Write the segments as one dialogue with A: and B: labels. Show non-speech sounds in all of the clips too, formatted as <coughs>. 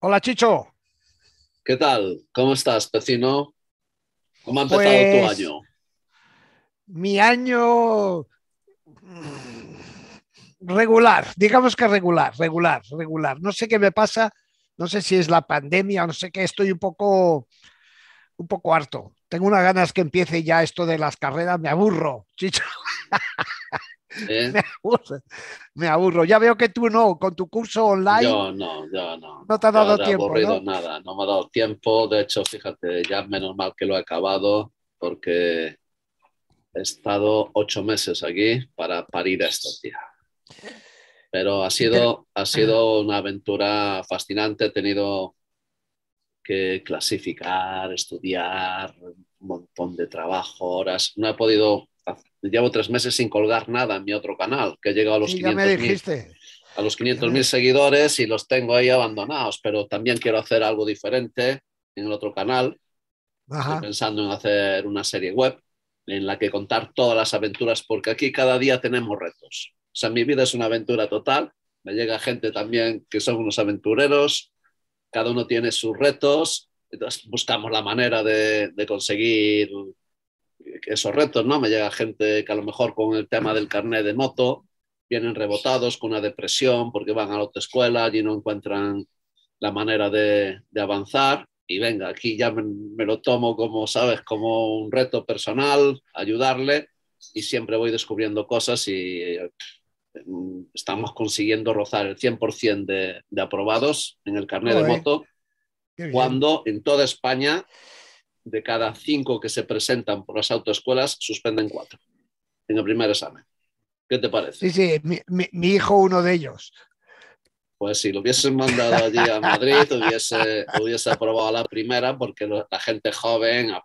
A: Hola, Chicho.
B: ¿Qué tal? ¿Cómo estás, vecino? ¿Cómo ha empezado tu pues, año?
A: Mi año mm, regular, digamos que regular, regular, regular. No sé qué me pasa, no sé si es la pandemia no sé qué, estoy un poco un poco harto. Tengo unas ganas que empiece ya esto de las carreras, me aburro, Chicho.
B: <laughs>
A: <laughs> Me, aburro, Ya veo que tú no, con tu curso online. Yo
B: no, yo no.
A: No te ha dado tiempo. ¿no?
B: nada, no me ha dado tiempo. De hecho, fíjate, ya menos mal que lo he acabado porque he estado ocho meses aquí para parir a estos días. Pero ha sido, ha sido una aventura fascinante. He tenido que clasificar, estudiar, un montón de trabajo, horas. No he podido llevo tres meses sin colgar nada en mi otro canal, que he llegado a los 500.000 a los 500 seguidores y los tengo ahí abandonados, pero también quiero hacer algo diferente en el otro canal. Estoy pensando en hacer una serie web en la que contar todas las aventuras, porque aquí cada día tenemos retos. O sea, mi vida es una aventura total. Me llega gente también que son unos aventureros, cada uno tiene sus retos, entonces buscamos la manera de, de conseguir esos retos, ¿no? Me llega gente que a lo mejor con el tema del carnet de moto vienen rebotados con una depresión porque van a la escuela y no encuentran la manera de, avanzar. Y venga, aquí ya me, lo tomo como, sabes, como un reto personal, ayudarle y siempre voy descubriendo cosas y mm, estamos consiguiendo rozar el 100% de, de aprobados en el carnet de moto, cuando en toda España de cada cinco que se presentan por las autoescuelas, suspenden cuatro en el primer examen. ¿Qué te parece? Sí,
A: sí, mi, hijo uno de ellos.
B: Pues si lo hubiesen mandado allí a Madrid, <laughs> hubiese, hubiese aprobado la primera, porque la gente joven ah,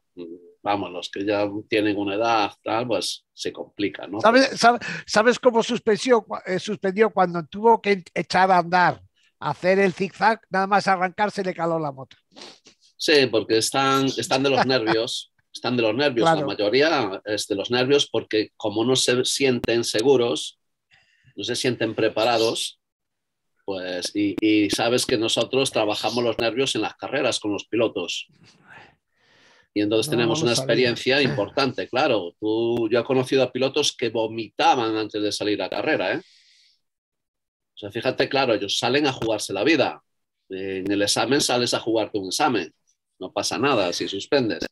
B: vamos, los que ya tienen una edad, tal, pues se complica, ¿no?
A: ¿Sabes, cómo suspendió, eh, suspendió cuando tuvo que echar a andar, hacer el zigzag, nada más arrancarse le caló la moto.
B: Sí, porque están, están de los nervios. Están de los nervios, la mayoría es de los nervios porque como no se sienten seguros, no se sienten preparados, pues, y, sabes que nosotros trabajamos los nervios en las carreras con los pilotos. Y entonces tenemos una experiencia importante, claro. Tú, yo he conocido a pilotos que vomitaban antes de salir a carrera. ¿eh? O sea, fíjate, claro, ellos salen a jugarse la vida. En el examen sales a jugarte un examen no pasa nada si suspendes.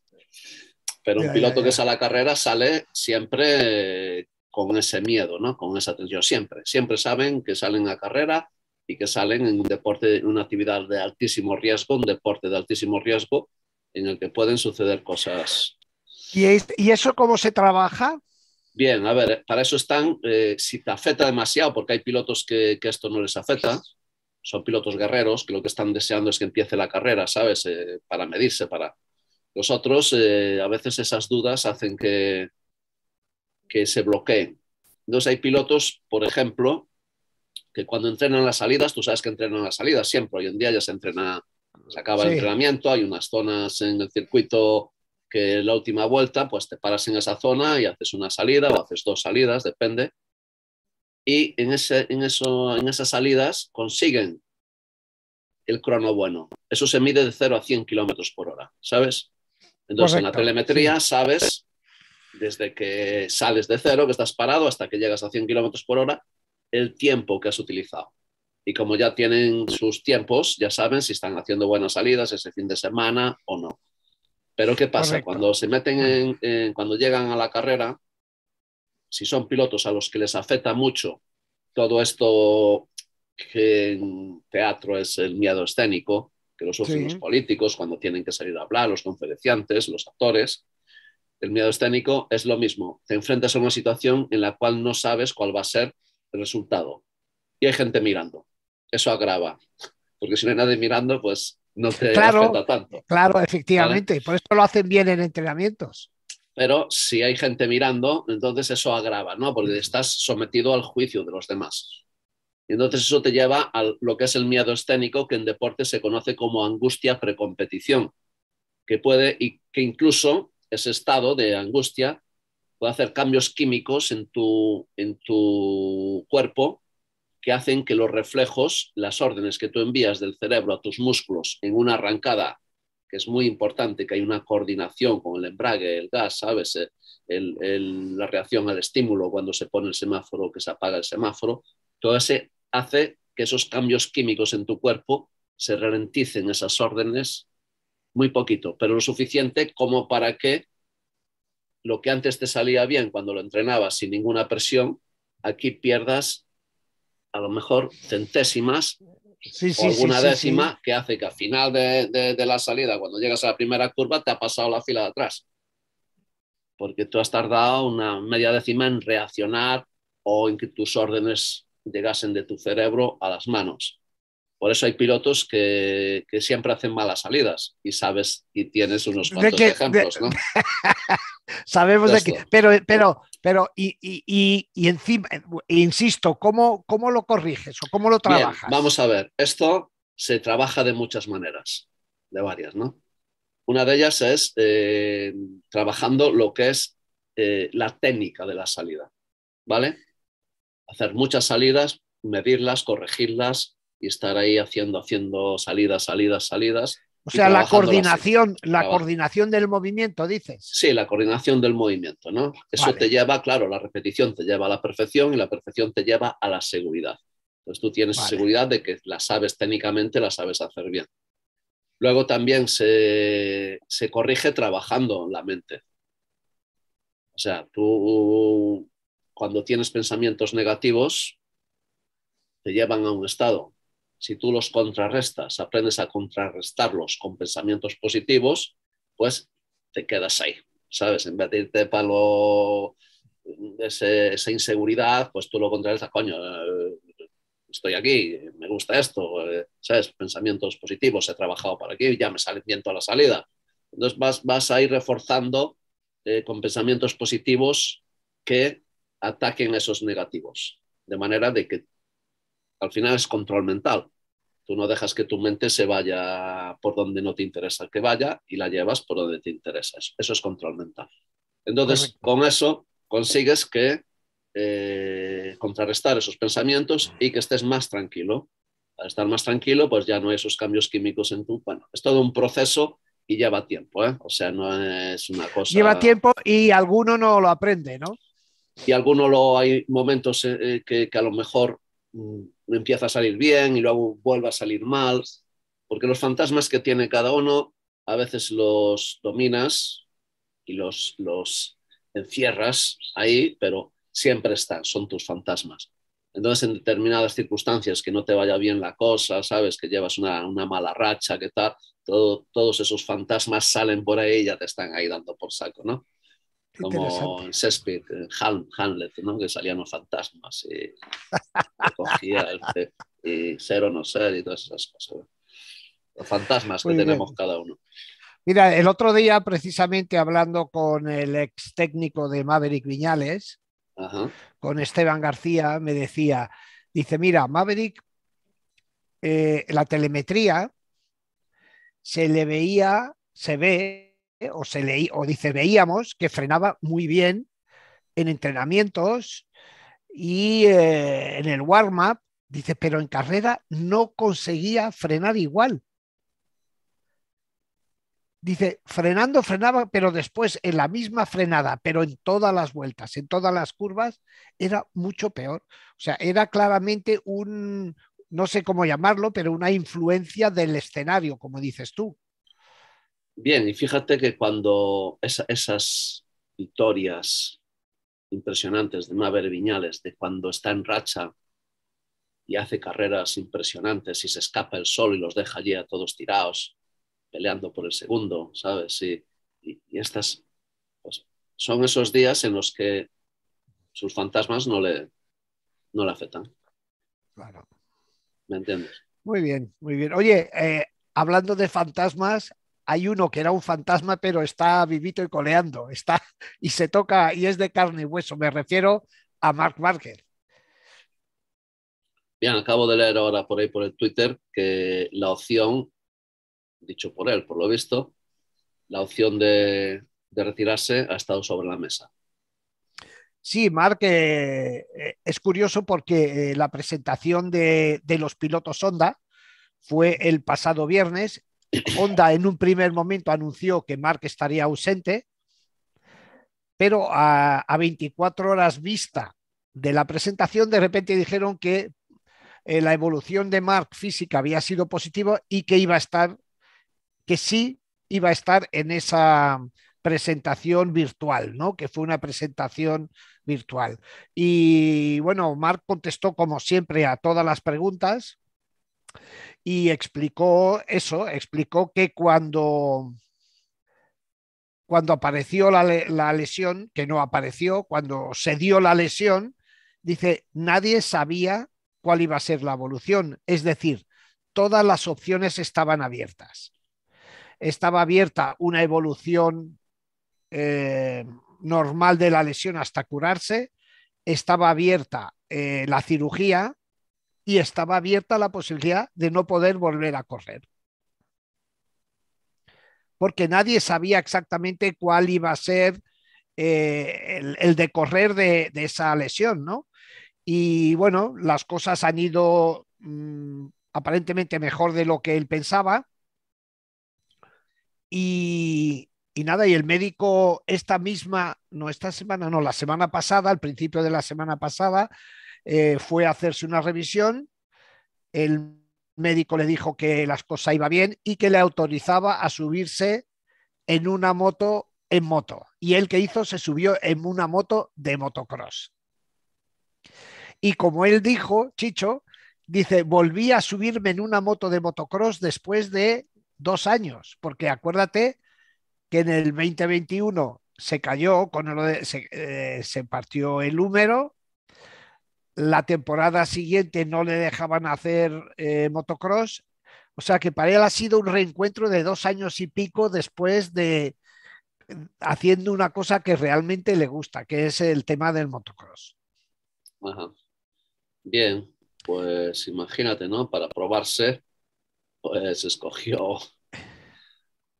B: Pero un piloto que sale a la carrera sale siempre eh, con ese miedo, ¿no? Con esa tensión, siempre. Siempre saben que salen a carrera y que salen en un deporte, en una actividad de altísimo riesgo, un deporte de altísimo riesgo en el que pueden suceder cosas.
A: ¿Y, eso cómo se trabaja?
B: Bien, a ver, eh, para eso están, eh, si te afecta demasiado, porque hay pilotos que esto no les afecta, son pilotos guerreros que lo que están deseando es que empiece la carrera, ¿sabes? Eh, para medirse, para... Los otros, eh, a veces esas dudas hacen que, que se bloqueen. Entonces hay pilotos, por ejemplo, que cuando entrenan las salidas, tú sabes que entrenan las salidas siempre, hoy en día ya se entrena, se acaba el entrenamiento, hay unas zonas en el circuito que la última vuelta, pues te paras en esa zona y haces una salida o haces dos salidas, depende y en, ese, eso, en esas salidas consiguen el crono bueno. Eso se mide de 0 a 100 kilómetros por hora, ¿sabes? Entonces, en la telemetría sabes desde que sales de cero, que estás parado, hasta que llegas a 100 kilómetros por hora, el tiempo que has utilizado. Y como ya tienen sus tiempos, ya saben si están haciendo buenas salidas ese fin de semana o no. Pero ¿qué pasa? Cuando se meten en, cuando llegan a la carrera, si son pilotos a los que les afecta mucho todo esto que en teatro es el miedo escénico, que lo sufren los políticos cuando tienen que salir a hablar, los conferenciantes, los actores. El miedo escénico es lo mismo. Te enfrentas a una situación en la cual no sabes cuál va a ser el resultado. Y hay gente mirando. Eso agrava. Porque si no hay nadie mirando, pues no te afecta tanto.
A: Claro, efectivamente. Y Por eso lo hacen bien en entrenamientos
B: pero si hay gente mirando, entonces eso agrava, ¿no? Porque estás sometido al juicio de los demás. Y entonces eso te lleva a lo que es el miedo escénico, que en deporte se conoce como angustia precompetición, que puede y que incluso ese estado de angustia puede hacer cambios químicos en tu, en tu cuerpo que hacen que los reflejos, las órdenes que tú envías del cerebro a tus músculos en una arrancada que es muy importante que hay una coordinación con el embrague, el gas, ¿sabes? la reacción al estímulo cuando se pone el semáforo, que se apaga el semáforo, todo ese hace que esos cambios químicos en tu cuerpo se ralenticen esas órdenes muy poquito, pero lo suficiente como para que lo que antes te salía bien cuando lo entrenabas sin ninguna presión, aquí pierdas a lo mejor centésimas
A: sí, alguna décima
B: que hace que al final de, de, la salida, cuando llegas a la primera curva, te ha pasado la fila de atrás. Porque tú has tardado una media décima en reaccionar o en que tus órdenes llegasen de tu cerebro a las manos. Por eso hay pilotos que, que siempre hacen malas salidas y sabes y tienes unos cuantos ejemplos, ¿no? <laughs>
A: Sabemos de que, pero, pero, pero, y, y, y, encima, e insisto, ¿cómo, ¿cómo, lo corriges o cómo lo trabajas?
B: vamos a ver, esto se trabaja de muchas maneras, de varias, ¿no? Una de ellas es eh, trabajando lo que es eh, la técnica de la salida, ¿vale? Hacer muchas salidas, medirlas, corregirlas y estar ahí haciendo, haciendo salidas, salidas, salidas o sea, la coordinación,
A: la, coordinación del movimiento, dices.
B: Sí, la coordinación del movimiento, ¿no? Eso te lleva, claro, la repetición te lleva a la perfección y la perfección te lleva a la seguridad. Entonces tú tienes seguridad de que la sabes técnicamente, la sabes hacer bien. Luego también se, se corrige trabajando la mente. O sea, tú cuando tienes pensamientos negativos, te llevan a un estado si tú los contrarrestas, aprendes a contrarrestarlos con pensamientos positivos, pues te quedas ahí, ¿sabes? En vez de irte para esa inseguridad, pues tú lo contrarrestas, coño, eh, estoy aquí, me gusta esto, eh", ¿sabes? Pensamientos positivos, he trabajado para aquí, ya me sale bien a la salida. Entonces vas, vas a ir reforzando eh, con pensamientos positivos que ataquen esos negativos, de manera de que al final es control mental. Tú no dejas que tu mente se vaya por donde no te interesa que vaya y la llevas por donde te interesa. Eso, es control mental. Entonces, con eso consigues que eh, contrarrestar esos pensamientos y que estés más tranquilo. Al estar más tranquilo, pues ya no hay esos cambios químicos en tu... Bueno, es todo un proceso y lleva tiempo, ¿eh? O sea, no es una cosa... Lleva tiempo
A: y alguno no lo aprende, ¿no?
B: Y alguno lo hay momentos eh, que, a lo mejor Mm, empieza a salir bien y luego vuelve a salir mal, porque los fantasmas que tiene cada uno a veces los dominas y los, los encierras ahí, pero siempre están, son tus fantasmas. Entonces, en determinadas circunstancias que no te vaya bien la cosa, sabes que llevas una, mala racha, que tal, todos esos fantasmas salen por ahí ya te están ahí dando por saco, ¿no? como Shakespeare, eh, Hamlet, ¿no? que salían los fantasmas y, cogía el, y ser o no ser y todas esas cosas. Los fantasmas que tenemos cada uno.
A: Mira, el otro día precisamente hablando con el ex técnico de Maverick Viñales, con Esteban García, me decía, dice, mira, Maverick, eh, la telemetría se le veía, se ve o, se leí, o dice, veíamos que frenaba muy bien en entrenamientos y eh, en el warm-up, dice, pero en carrera no conseguía frenar igual. Dice, frenando, frenaba, pero después en la misma frenada, pero en todas las vueltas, en todas las curvas, era mucho peor. O sea, era claramente un, no sé cómo llamarlo, pero una influencia del escenario, como dices tú.
B: Bien, y fíjate que cuando esas victorias impresionantes de Maver Viñales, de cuando está en racha y hace carreras impresionantes y se escapa el sol y los deja allí a todos tirados, peleando por el segundo, ¿sabes? Y, y, estas pues, son esos días en los que sus fantasmas no le, no le afectan. Claro. ¿Me entiendes?
A: Muy bien, muy bien. Oye, eh, hablando de fantasmas, hay uno que era un fantasma, pero está vivito y coleando, está y se toca y es de carne y hueso. Me refiero a Mark Barker.
B: Bien, acabo de leer ahora por ahí por el Twitter que la opción, dicho por él, por lo visto, la opción de, retirarse ha estado sobre la mesa.
A: Sí, Mark, eh, eh, es curioso porque eh, la presentación de, de, los pilotos Honda fue el pasado viernes Honda en un primer momento anunció que Mark estaría ausente, pero a, 24 horas vista de la presentación, de repente dijeron que eh, la evolución de Mark física había sido positiva y que iba a estar, que sí iba a estar en esa presentación virtual, ¿no? Que fue una presentación virtual. Y bueno, Mark contestó como siempre a todas las preguntas y explicó eso, explicó que cuando, cuando apareció la, lesión, que no apareció, cuando se dio la lesión, dice, nadie sabía cuál iba a ser la evolución, es decir, todas las opciones estaban abiertas. Estaba abierta una evolución eh, normal de la lesión hasta curarse, estaba abierta eh, la cirugía, y estaba abierta la posibilidad de no poder volver a correr. Porque nadie sabía exactamente cuál iba a ser eh, el, decorrer de, esa lesión, ¿no? Y bueno, las cosas han ido mm, aparentemente mejor de lo que él pensaba. y nada, y el médico esta misma, no esta semana, no, la semana pasada, al principio de la semana pasada, eh, fue a hacerse una revisión, el médico le dijo que las cosas iban bien y que le autorizaba a subirse en una moto en moto. Y él que hizo se subió en una moto de motocross. Y como él dijo, Chicho, dice, volví a subirme en una moto de motocross después de dos años, porque acuérdate que en el 2021 se cayó, con se, eh, se partió el húmero la temporada siguiente no le dejaban hacer eh, motocross. O sea que para él ha sido un reencuentro de dos años y pico después de haciendo una cosa que realmente le gusta, que es el tema del motocross.
B: Bien, pues imagínate, ¿no? Para probarse, pues escogió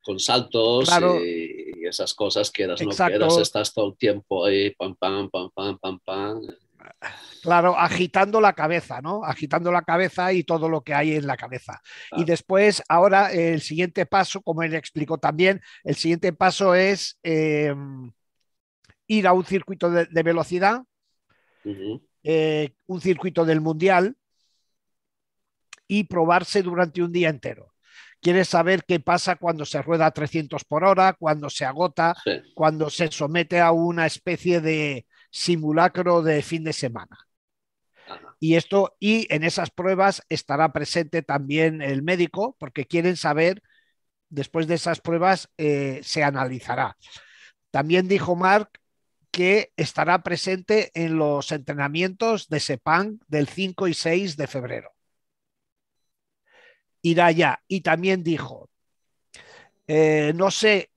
B: con saltos y, esas cosas, que eras no quedas estás todo el tiempo ahí, pam, pam, pam, pam, pam, pam.
A: Claro, agitando la cabeza, ¿no? Agitando la cabeza y todo lo que hay en la cabeza. Y después, ahora, el siguiente paso, como él explicó también, el siguiente paso es em, ir a un circuito de, velocidad, eh, un circuito del mundial y probarse durante un día entero. Quieres saber qué pasa cuando se rueda a 300 por hora, cuando se agota, cuando se somete a una especie de, simulacro de fin de semana. Y esto, y en esas pruebas estará presente también el médico, porque quieren saber, después de esas pruebas eh, se analizará. También dijo Mark que estará presente en los entrenamientos de SEPAN del 5 y 6 de febrero. Irá ya. Y también dijo, eh, no sé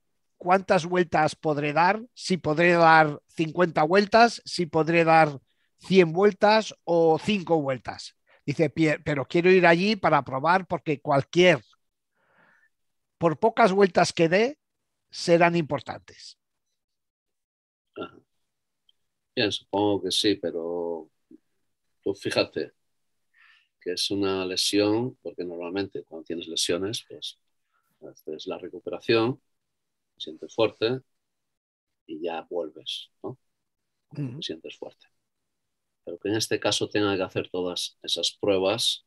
A: cuántas vueltas podré dar, si podré dar 50 vueltas, si podré dar 100 vueltas o 5 vueltas. Dice, pero quiero ir allí para probar porque cualquier, por pocas vueltas que dé, serán importantes.
B: Bien, supongo que sí, pero tú fíjate que es una lesión, porque normalmente cuando tienes lesiones, pues es la recuperación, sientes fuerte y ya vuelves, ¿no? sientes fuerte. Pero que en este caso tenga que hacer todas esas pruebas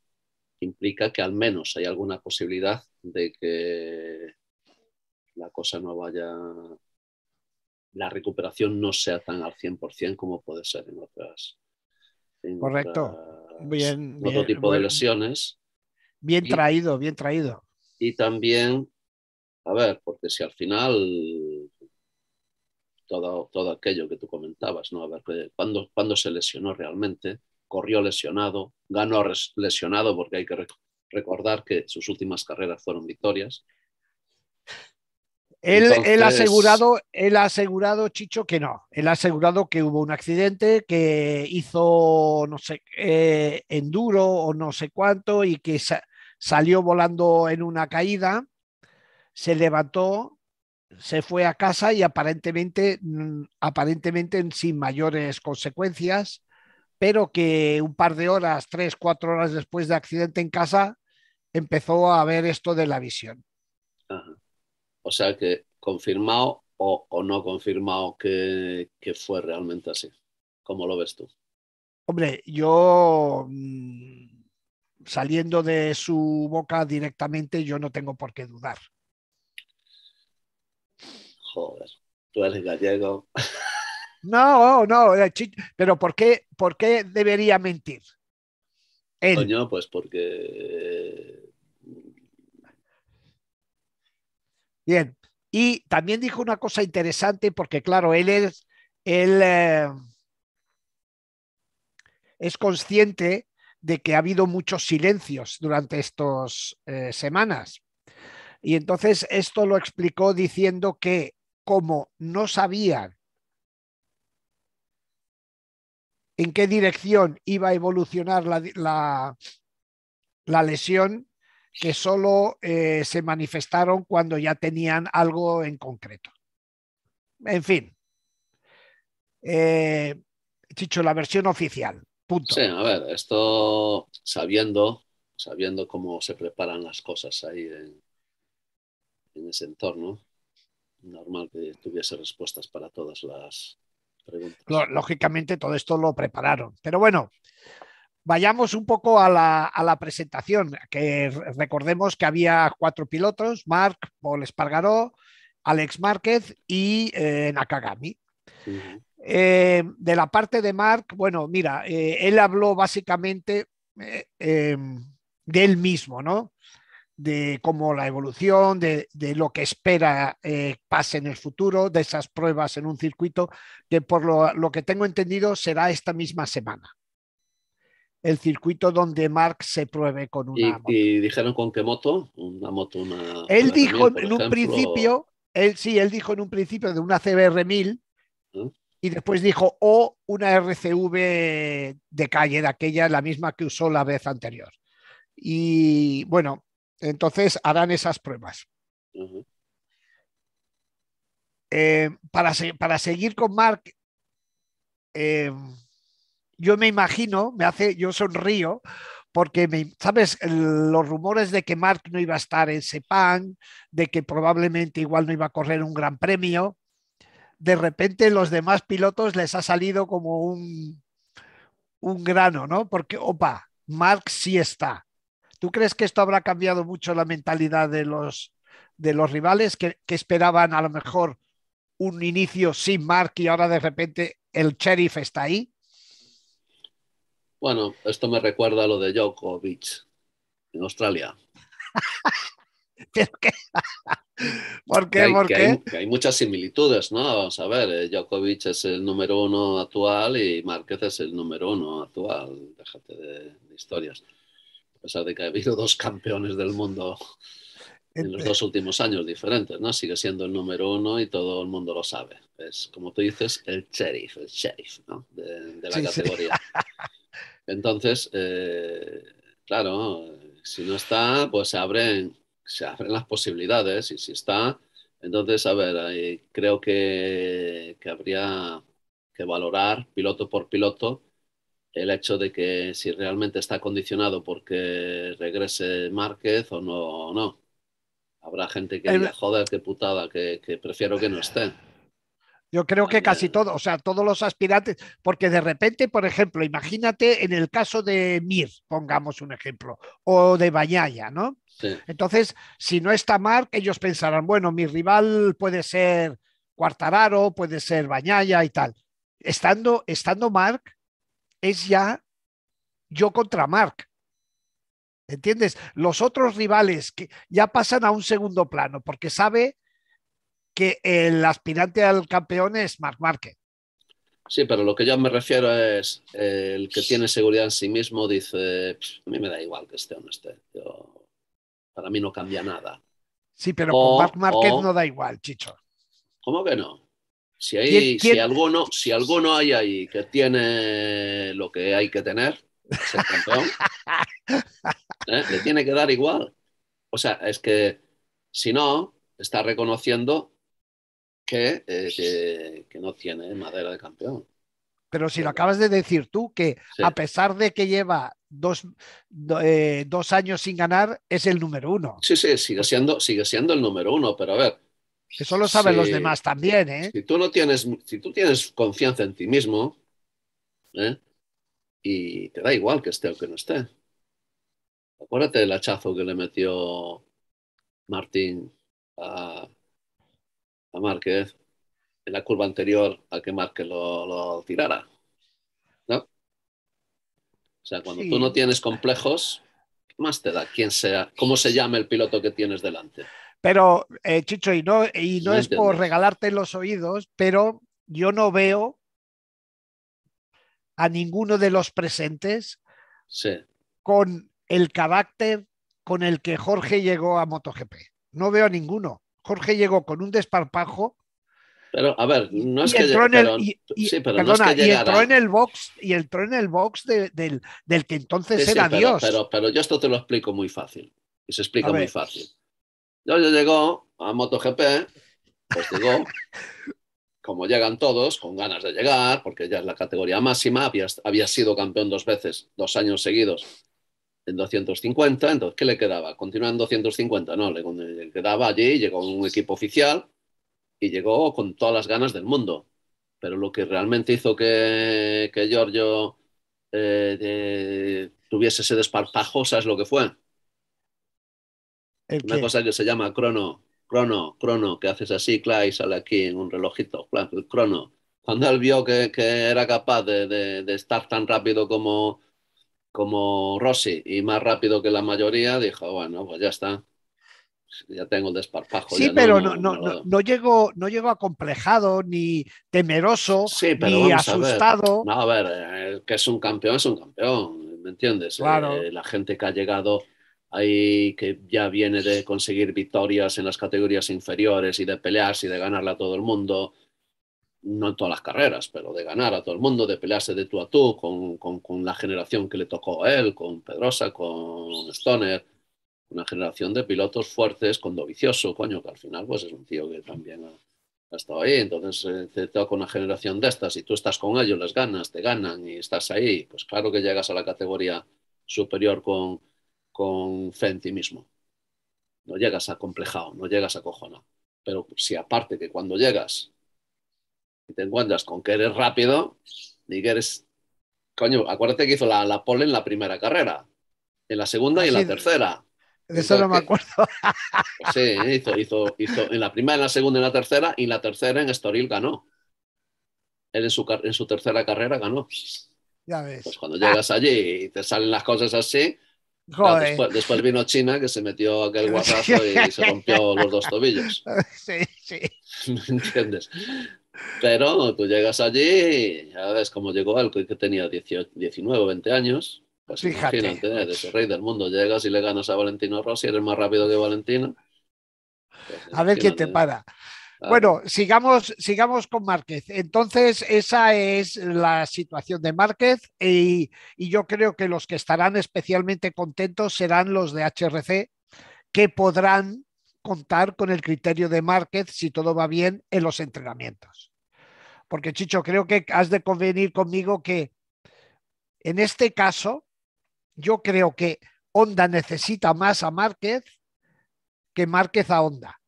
B: implica que al menos hay alguna posibilidad de que la cosa no vaya, la recuperación no sea tan al 100% como puede ser en otras. Correcto.
A: bien, otro tipo de
B: lesiones.
A: Bien traído, bien traído.
B: Y también a ver, porque si al final todo, todo aquello que tú comentabas, ¿no? A ver, pues, ¿cuándo, se lesionó realmente? Corrió lesionado, ganó lesionado, porque hay que recordar que sus últimas carreras fueron victorias. Él, ha asegurado,
A: él ha asegurado, Chicho, que no. Él ha asegurado que hubo un accidente, que hizo, no sé, eh, enduro o no sé cuánto, y que salió volando en una caída se levantó, se fue a casa y aparentemente, mm, aparentemente sin mayores consecuencias, pero que un par de horas, tres, cuatro horas después del accidente en casa, empezó a ver esto de la visión.
B: O sea que confirmado o, no confirmado que, que, fue realmente así. ¿Cómo lo ves tú?
A: Hombre, yo mm, saliendo de su boca directamente, yo no tengo por qué dudar
B: joder, tú eres gallego.
A: No, no, eh, pero ¿por qué, por debería mentir?
B: Él. pues porque...
A: Bien, y también dijo una cosa interesante porque, claro, él es, él, eh, es consciente de que ha habido muchos silencios durante estas eh, semanas. Y entonces esto lo explicó diciendo que como no sabían en qué dirección iba a evolucionar la, lesión, que solo eh, se manifestaron cuando ya tenían algo en concreto. En fin. Eh, dicho la versión oficial.
B: Punto. Sí, a ver, esto sabiendo, sabiendo cómo se preparan las cosas ahí en ese entorno, normal que tuviese respuestas para todas las preguntas.
A: Lógicamente todo esto lo prepararon, pero bueno, vayamos un poco a la, presentación, que recordemos que había cuatro pilotos, Mark, Paul Espargaró, Alex Márquez y eh, Nakagami. Eh, de la parte de Mark, bueno, mira, eh, él habló básicamente de él mismo, ¿no? de cómo la evolución, de, lo que espera eh, pase en el futuro, de esas pruebas en un circuito, que por lo, que tengo entendido será esta misma semana. El circuito donde Mark se pruebe con una.
B: ¿Y, dijeron con qué moto? Una moto, una.
A: Él dijo en un principio, él sí, él dijo en un principio de una CBR 1000 ¿Ah? y después dijo o una RCV de calle, de aquella, la misma que usó la vez anterior. Y bueno, entonces harán esas pruebas. Eh, para, seguir con Mark, eh, yo me imagino, me hace, yo sonrío, porque, ¿sabes? Los rumores de que Mark no iba a estar en Sepan, de que probablemente igual no iba a correr un gran premio, de repente los demás pilotos les ha salido como un, un grano, ¿no? Porque, opa, Mark sí está. ¿Tú crees que esto habrá cambiado mucho la mentalidad de los, de los rivales que, esperaban a lo mejor un inicio sin Mark y ahora de repente el sheriff está ahí?
B: Bueno, esto me recuerda a lo de Djokovic en Australia. <laughs> ¿Por qué? hay, muchas similitudes, ¿no? Vamos a ver, eh, Djokovic es el número uno actual y Márquez es el número uno actual. Déjate de historias pesar de que ha habido dos campeones del mundo en los dos últimos años diferentes, ¿no? Sigue siendo el número uno y todo el mundo lo sabe. Es, como tú dices, el sheriff, el sheriff, De, la categoría. <laughs> Entonces, eh, claro, si no está, pues se abren, se abren las posibilidades y si está, entonces, a ver, creo que habría que valorar piloto por piloto el hecho de que si realmente está condicionado porque regrese Márquez o no. no. Habrá gente que joder, qué putada, que, prefiero que no esté.
A: Yo creo que eh, casi todo, o sea, todos los aspirantes, porque de repente, por ejemplo, imagínate en el caso de Mir, pongamos un ejemplo, o de Bañaya, ¿no? Entonces, si no está Mark ellos pensarán, bueno, mi rival puede ser Cuartararo, puede ser Bañaya y tal. Estando, estando Marc, es ya yo contra Mark. ¿Entiendes? Los otros rivales que ya pasan a un segundo plano porque sabe que el aspirante al campeón es Mark Market.
B: Sí, pero lo que yo me refiero es eh, el que tiene seguridad en sí mismo dice, a mí me da igual que esté o no esté, para mí no cambia nada.
A: Sí, pero con Mark Márquez no da igual, Chicho.
B: ¿Cómo que no? Si, hay, si, alguno, si alguno hay ahí que tiene lo que hay que tener, el campeón, <laughs> ¿Eh? le tiene que dar igual. O sea, es que si no, está reconociendo que, eh, que, no tiene
A: madera de campeón. Pero si lo acabas de decir tú, que a pesar de que lleva eh, dos, años sin ganar, es el número uno.
B: Sí, sí, sigue siendo, sigue siendo el número uno, pero a ver,
A: eso lo saben los demás también, ¿eh?
B: Si tú, no tienes, si tú tienes confianza en ti mismo, ¿eh? y te da igual que esté o que no esté. Acuérdate del hachazo que le metió Martín a, Márquez en la curva anterior a que Márquez lo, tirara. ¿No? O sea, cuando tú no tienes complejos, más te da quién sea, cómo se llame el piloto que tienes delante.
A: Pero, eh, Chicho, y no, y no, es por regalarte los oídos, pero yo no veo a ninguno de los presentes con el carácter con el que Jorge llegó a MotoGP. No veo a ninguno. Jorge llegó con un desparpajo.
B: Pero, a ver, no es que entró en
A: el box y entró en el box del, que entonces era Dios.
B: Pero, pero, yo esto te lo explico muy fácil. Y se explica muy fácil. Giorgio llegó a MotoGP, pues llegó, <laughs> como llegan todos, con ganas de llegar, porque ya es la categoría máxima, había, sido campeón dos veces, dos años seguidos en 250, entonces, ¿qué le quedaba? ¿Continuar en 250? No, le, quedaba allí, llegó un equipo oficial y llegó con todas las ganas del mundo. Pero lo que realmente hizo que, Giorgio eh, tuviese ese desparpajo, ¿sabes lo que fue? Una cosa que se llama crono, crono, crono, que haces así, Clay y sale aquí en un relojito, claro, el crono. Cuando él vio que, era capaz de, estar tan rápido como, como Rossi y más rápido que la mayoría, dijo, bueno, pues ya está. Ya tengo el desparpajo. Sí, pero
A: no, no, no, no, llegó, no llegó acomplejado, ni temeroso, ni asustado.
B: A ver. No, que es un campeón, es un campeón, ¿me entiendes? Eh, la gente que ha llegado ahí que ya viene de conseguir victorias en las categorías inferiores y de pelearse y de ganarle a todo el mundo, no en todas las carreras, pero de ganar a todo el mundo, de pelearse de tú a tú con, la generación que le tocó a él, con Pedrosa, con Stoner, una generación de pilotos fuertes con Dovicioso, coño, que al final pues es un tío que también ha, estado ahí, entonces eh, te toca una generación de estas y tú estás con ellos, las ganas, te ganan y estás ahí, pues claro que llegas a la categoría superior con, con fe en ti mismo. No llegas a complejado... no llegas a cojona... Pero si aparte que cuando llegas y te encuentras con que eres rápido y que eres... Coño, acuérdate que hizo la, la pole en la primera carrera, en la segunda y en la ah, tercera.
A: De eso no me acuerdo.
B: <laughs> sí, hizo, hizo, hizo, en la primera, en la segunda, en la tercera y en la tercera en Estoril ganó. Él en su, en su tercera carrera ganó.
A: Ya ves. Pues cuando llegas ah.
B: allí y te salen las cosas así, después, vino China que se metió aquel <laughs> guasazo y se rompió los dos tobillos. <laughs>
A: Sí, sí.
B: <laughs> ¿Me entiendes? Pero tú llegas allí y ya ves cómo llegó él, que tenía 19 19 20 años. Pues Fíjate. imagínate, eres el rey del mundo. Llegas y le ganas a Valentino Rossi, eres más rápido que Valentino.
A: Pues a ver quién te para. Ah. Bueno, sigamos, sigamos con Márquez. Entonces, esa es la situación de Márquez y, yo creo que los que estarán especialmente contentos serán los de HRC, que podrán contar con el criterio de Márquez si todo va bien en los entrenamientos. Porque Chicho, creo que has de convenir conmigo que en este caso, yo creo que Honda necesita más a Márquez que Márquez a Honda.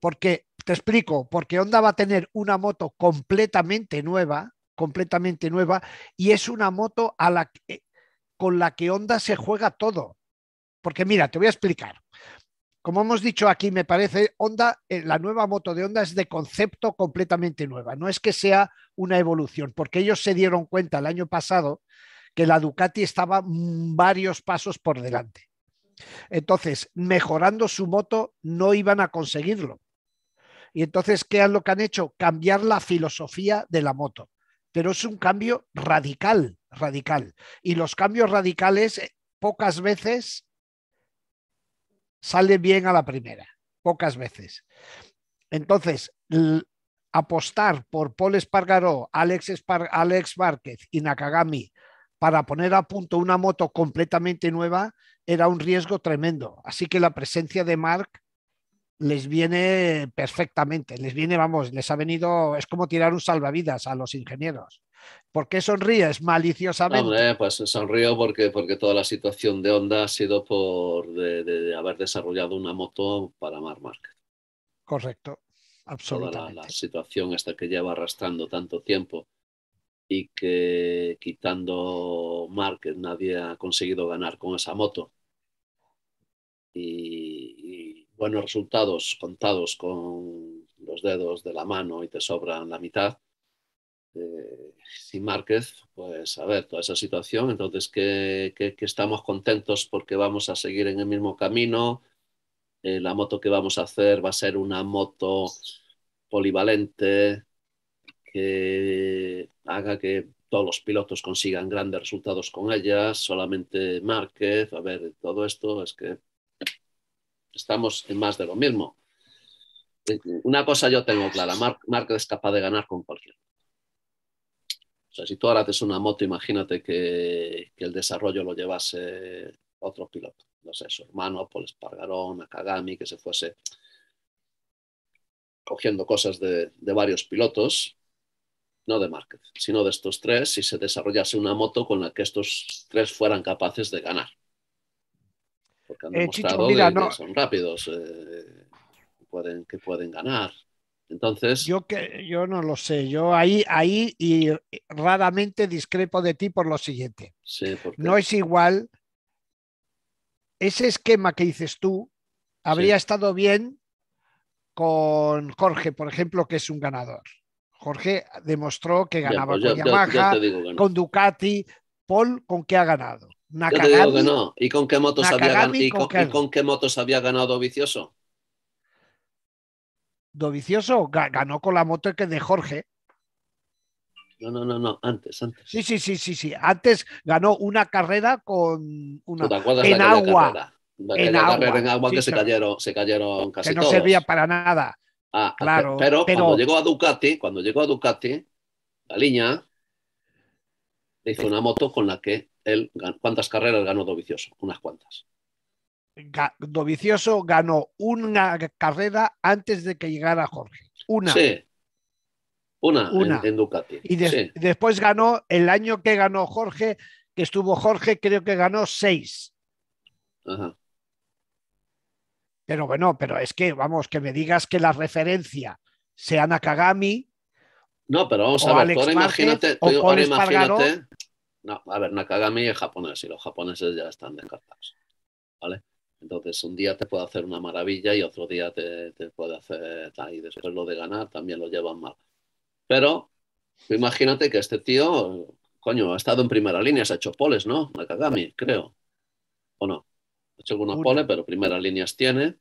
A: Porque, te explico, porque Honda va a tener una moto completamente nueva, completamente nueva, y es una moto con la que Honda se juega todo. Porque mira, te voy a explicar. Como hemos dicho aquí, me parece, Honda, eh, la nueva moto de Honda es de concepto completamente nueva. No es que sea una evolución, porque ellos se dieron cuenta el año pasado que la Ducati estaba varios pasos por delante. Entonces, mejorando su moto no iban a conseguirlo. Y entonces, ¿qué es lo que han hecho? Cambiar la filosofía de la moto. Pero es un cambio radical, radical. Y los cambios radicales eh, pocas veces salen bien a la primera, pocas veces. Entonces, apostar por Paul Espargaró, Alex, Várquez Márquez y Nakagami para poner a punto una moto completamente nueva era un riesgo tremendo. Así que la presencia de Mark les viene perfectamente, les viene, vamos, les ha venido, es como tirar un salvavidas a los ingenieros. ¿Por qué sonríes maliciosamente?
B: pues sonrío porque, porque toda la situación de Honda ha sido por de, haber desarrollado una moto para Mar Market.
A: Correcto, absolutamente. la,
B: situación esta que lleva arrastrando tanto tiempo y que quitando Market nadie ha conseguido ganar con esa moto. Y buenos resultados contados con los dedos de la mano y te sobran la mitad, eh, sin Márquez, pues a ver, toda esa situación, entonces que, que, estamos contentos porque vamos a seguir en el mismo camino, eh, la moto que vamos a hacer va a ser una moto polivalente que haga que todos los pilotos consigan grandes resultados con ella, solamente Márquez, a ver, todo esto es que estamos en más de lo mismo. Una cosa yo tengo clara, Márquez es capaz de ganar con cualquiera. O sea, si tú ahora haces una moto, imagínate que, el desarrollo lo llevase otro piloto, no sé, su hermano, Paul Espargarón, Akagami, que se fuese cogiendo cosas de, de varios pilotos, no de Márquez, sino de estos tres, si se desarrollase una moto con la que estos tres fueran capaces de ganar. Porque han eh, no. son rápidos, eh, pueden, que pueden ganar. Entonces.
A: Yo, que, yo no lo sé. Yo ahí, ahí y raramente discrepo de ti por lo siguiente. No es igual. Ese esquema que dices tú habría estado bien con Jorge, por ejemplo, que es un ganador. Jorge demostró que ganaba pues con Yamaha, con Ducati. Paul, ¿con qué ha ganado? Yo no.
B: ¿Y con qué motos, había, ganado, y con, qué motos había ganado Dovicioso?
A: Dovicioso ganó con la moto que de Jorge.
B: No, no, no, no, antes, antes.
A: Sí, sí, sí, sí, sí. Antes ganó una carrera con una en agua. En agua. en agua que se cayeron,
B: se casi que no servía
A: para nada. Ah, ah claro. Pero, cuando
B: llegó a Ducati, cuando llegó a Ducati, la línea hizo una moto con la que ¿cuántas carreras ganó Dovicioso? Unas cuantas.
A: Dovicioso ganó una carrera antes de que llegara Jorge. Una. Sí.
B: Una, En, Ducati. Y
A: después ganó el año que ganó Jorge, que estuvo Jorge, creo que ganó seis. Ajá. Pero bueno, pero es que, vamos, que me digas que la referencia sea Nakagami.
B: No, pero vamos a ver, Alex imagínate, no, a ver, Nakagami es japonés y los japoneses ya están descartados. ¿Vale? Entonces, un día te puede hacer una maravilla y otro día te, puede hacer. Y después lo de ganar también lo llevan mal. Pero imagínate que este tío, coño, ha estado en primera línea, se ha hecho poles, ¿no? Nakagami, creo. ¿O no? Ha hecho algunos poles, pero primeras líneas tiene.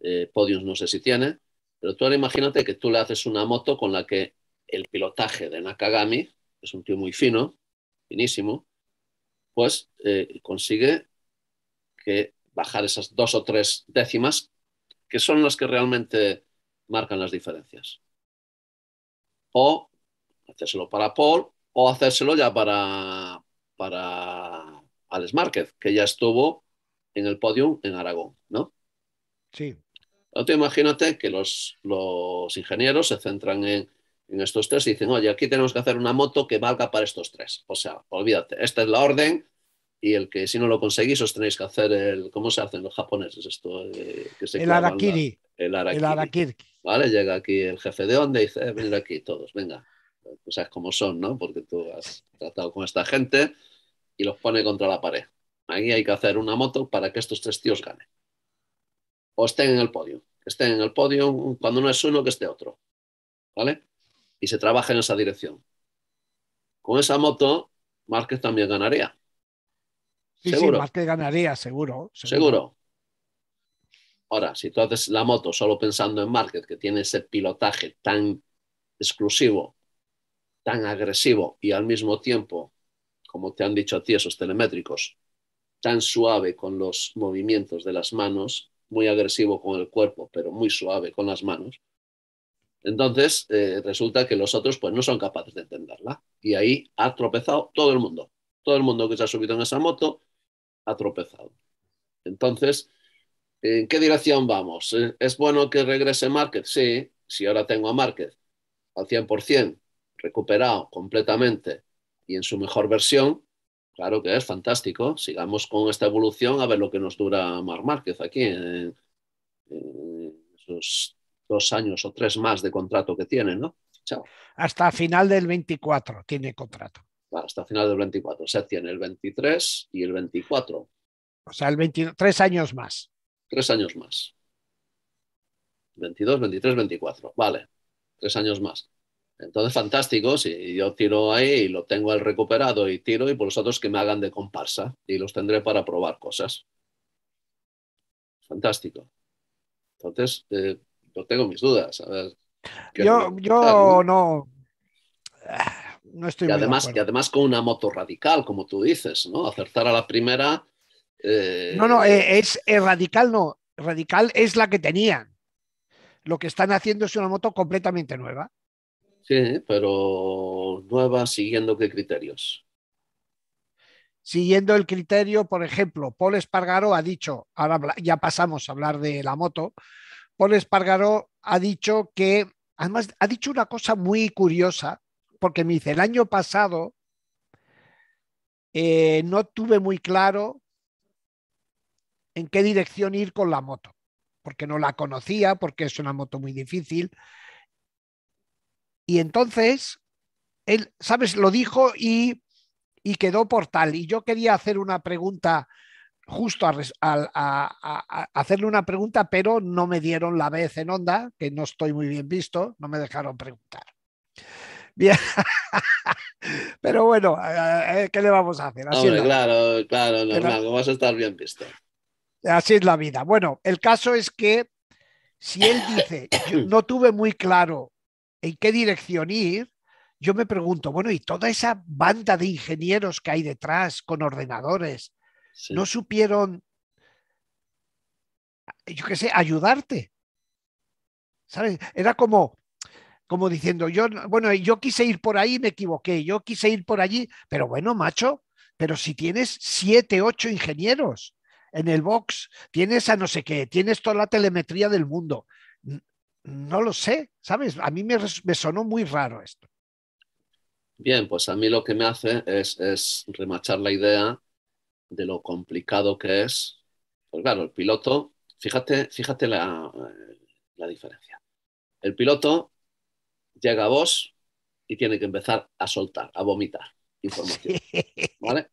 B: Eh, podios no sé si tiene. Pero tú ahora imagínate que tú le haces una moto con la que el pilotaje de Nakagami, es un tío muy fino, pues eh, consigue que bajar esas dos o tres décimas que son las que realmente marcan las diferencias. O hacérselo para Paul o hacérselo ya para, para Alex Márquez, que ya estuvo en el podium en Aragón, ¿no? Sí. imagínate que los, los ingenieros se centran en en estos tres y dicen, oye, aquí tenemos que hacer una moto que valga para estos tres. O sea, olvídate, esta es la orden y el que si no lo conseguís os tenéis que hacer el, ¿cómo se hacen los japoneses esto? Eh, el, arakiri. el, arakiri. Vale, llega aquí el jefe de onda y dice, eh, venir aquí todos, venga. Pues sabes cómo son, ¿no? Porque tú has tratado con esta gente y los pone contra la pared. Ahí hay que hacer una moto para que estos tres tíos ganen. O estén en el podio. Que estén en el podio, cuando no es uno, que esté otro. ¿Vale? y se trabaja en esa dirección. Con esa moto, Márquez también ganaría.
A: Sí, sí, Márquez ganaría, seguro, seguro,
B: Ahora, si tú haces la moto solo pensando en Márquez, que tiene ese pilotaje tan exclusivo, tan agresivo y al mismo tiempo, como te han dicho a ti esos telemétricos, tan suave con los movimientos de las manos, muy agresivo con el cuerpo, pero muy suave con las manos, entonces, eh, resulta que los otros pues, no son capaces de entenderla. Y ahí ha tropezado todo el mundo. Todo el mundo que se ha subido en esa moto ha tropezado. Entonces, ¿en qué dirección vamos? ¿Eh? ¿Es bueno que regrese Márquez? Sí, si ahora tengo a Márquez al 100%, recuperado completamente y en su mejor versión, claro que es fantástico. Sigamos con esta evolución a ver lo que nos dura Mar Márquez aquí dos años o tres más de contrato que tienen, ¿no?
A: Hasta final del 24 tiene contrato.
B: hasta final del 24. O sea, tiene el 23 y el 24. O
A: sea, el 23 tres años más.
B: Tres años más. 22, 23, 24. Vale, tres años más. Entonces, fantástico, si yo tiro ahí y lo tengo al recuperado y tiro y por los otros que me hagan de comparsa y los tendré para probar cosas. Fantástico. Entonces, eh, tengo mis dudas. yo
A: no, no ah, estoy... además, y
B: además con una moto radical, como tú dices, ¿no? Acertar a la primera... Eh, no, no,
A: eh, es, es eh, radical, no. Radical es la que tenían. Lo que están haciendo es una moto completamente nueva.
B: Sí, pero nueva siguiendo qué criterios.
A: Siguiendo el criterio, por ejemplo, Paul Espargaro ha dicho, ahora ya pasamos a hablar de la moto, Paul Espargaró ha dicho que, además, ha dicho una cosa muy curiosa, porque me dice, el año pasado eh, no tuve muy claro en qué dirección ir con la moto, porque no la conocía, porque es una moto muy difícil. Y entonces, él, ¿sabes? Lo dijo y, y quedó por tal. Y yo quería hacer una pregunta justo a, hacerle una pregunta, pero no me dieron la vez en onda, que no estoy muy bien visto, no me dejaron preguntar. Bien. <laughs> pero bueno, eh, eh, ¿qué le vamos a hacer?
B: claro, claro, vas a estar bien visto.
A: Así es la vida. Bueno, el caso es que si él dice, <coughs> no tuve muy claro en qué dirección ir, yo me pregunto, bueno, ¿y toda esa banda de ingenieros que hay detrás con ordenadores no supieron, yo qué sé, ayudarte. ¿Sabes? Era como, como diciendo, yo, bueno, yo quise ir por ahí, me equivoqué, yo quise ir por allí, pero bueno, macho, pero si tienes siete, ocho ingenieros en el box, tienes a no sé qué, tienes toda la telemetría del mundo. No lo sé, ¿sabes? A mí me, sonó muy raro esto.
B: Bien, pues a mí lo que me hace es, es remachar la idea de lo complicado que es. Pues claro, el piloto, fíjate, fíjate la, diferencia. El piloto llega a vos y tiene que empezar a soltar, a vomitar información. ¿Vale?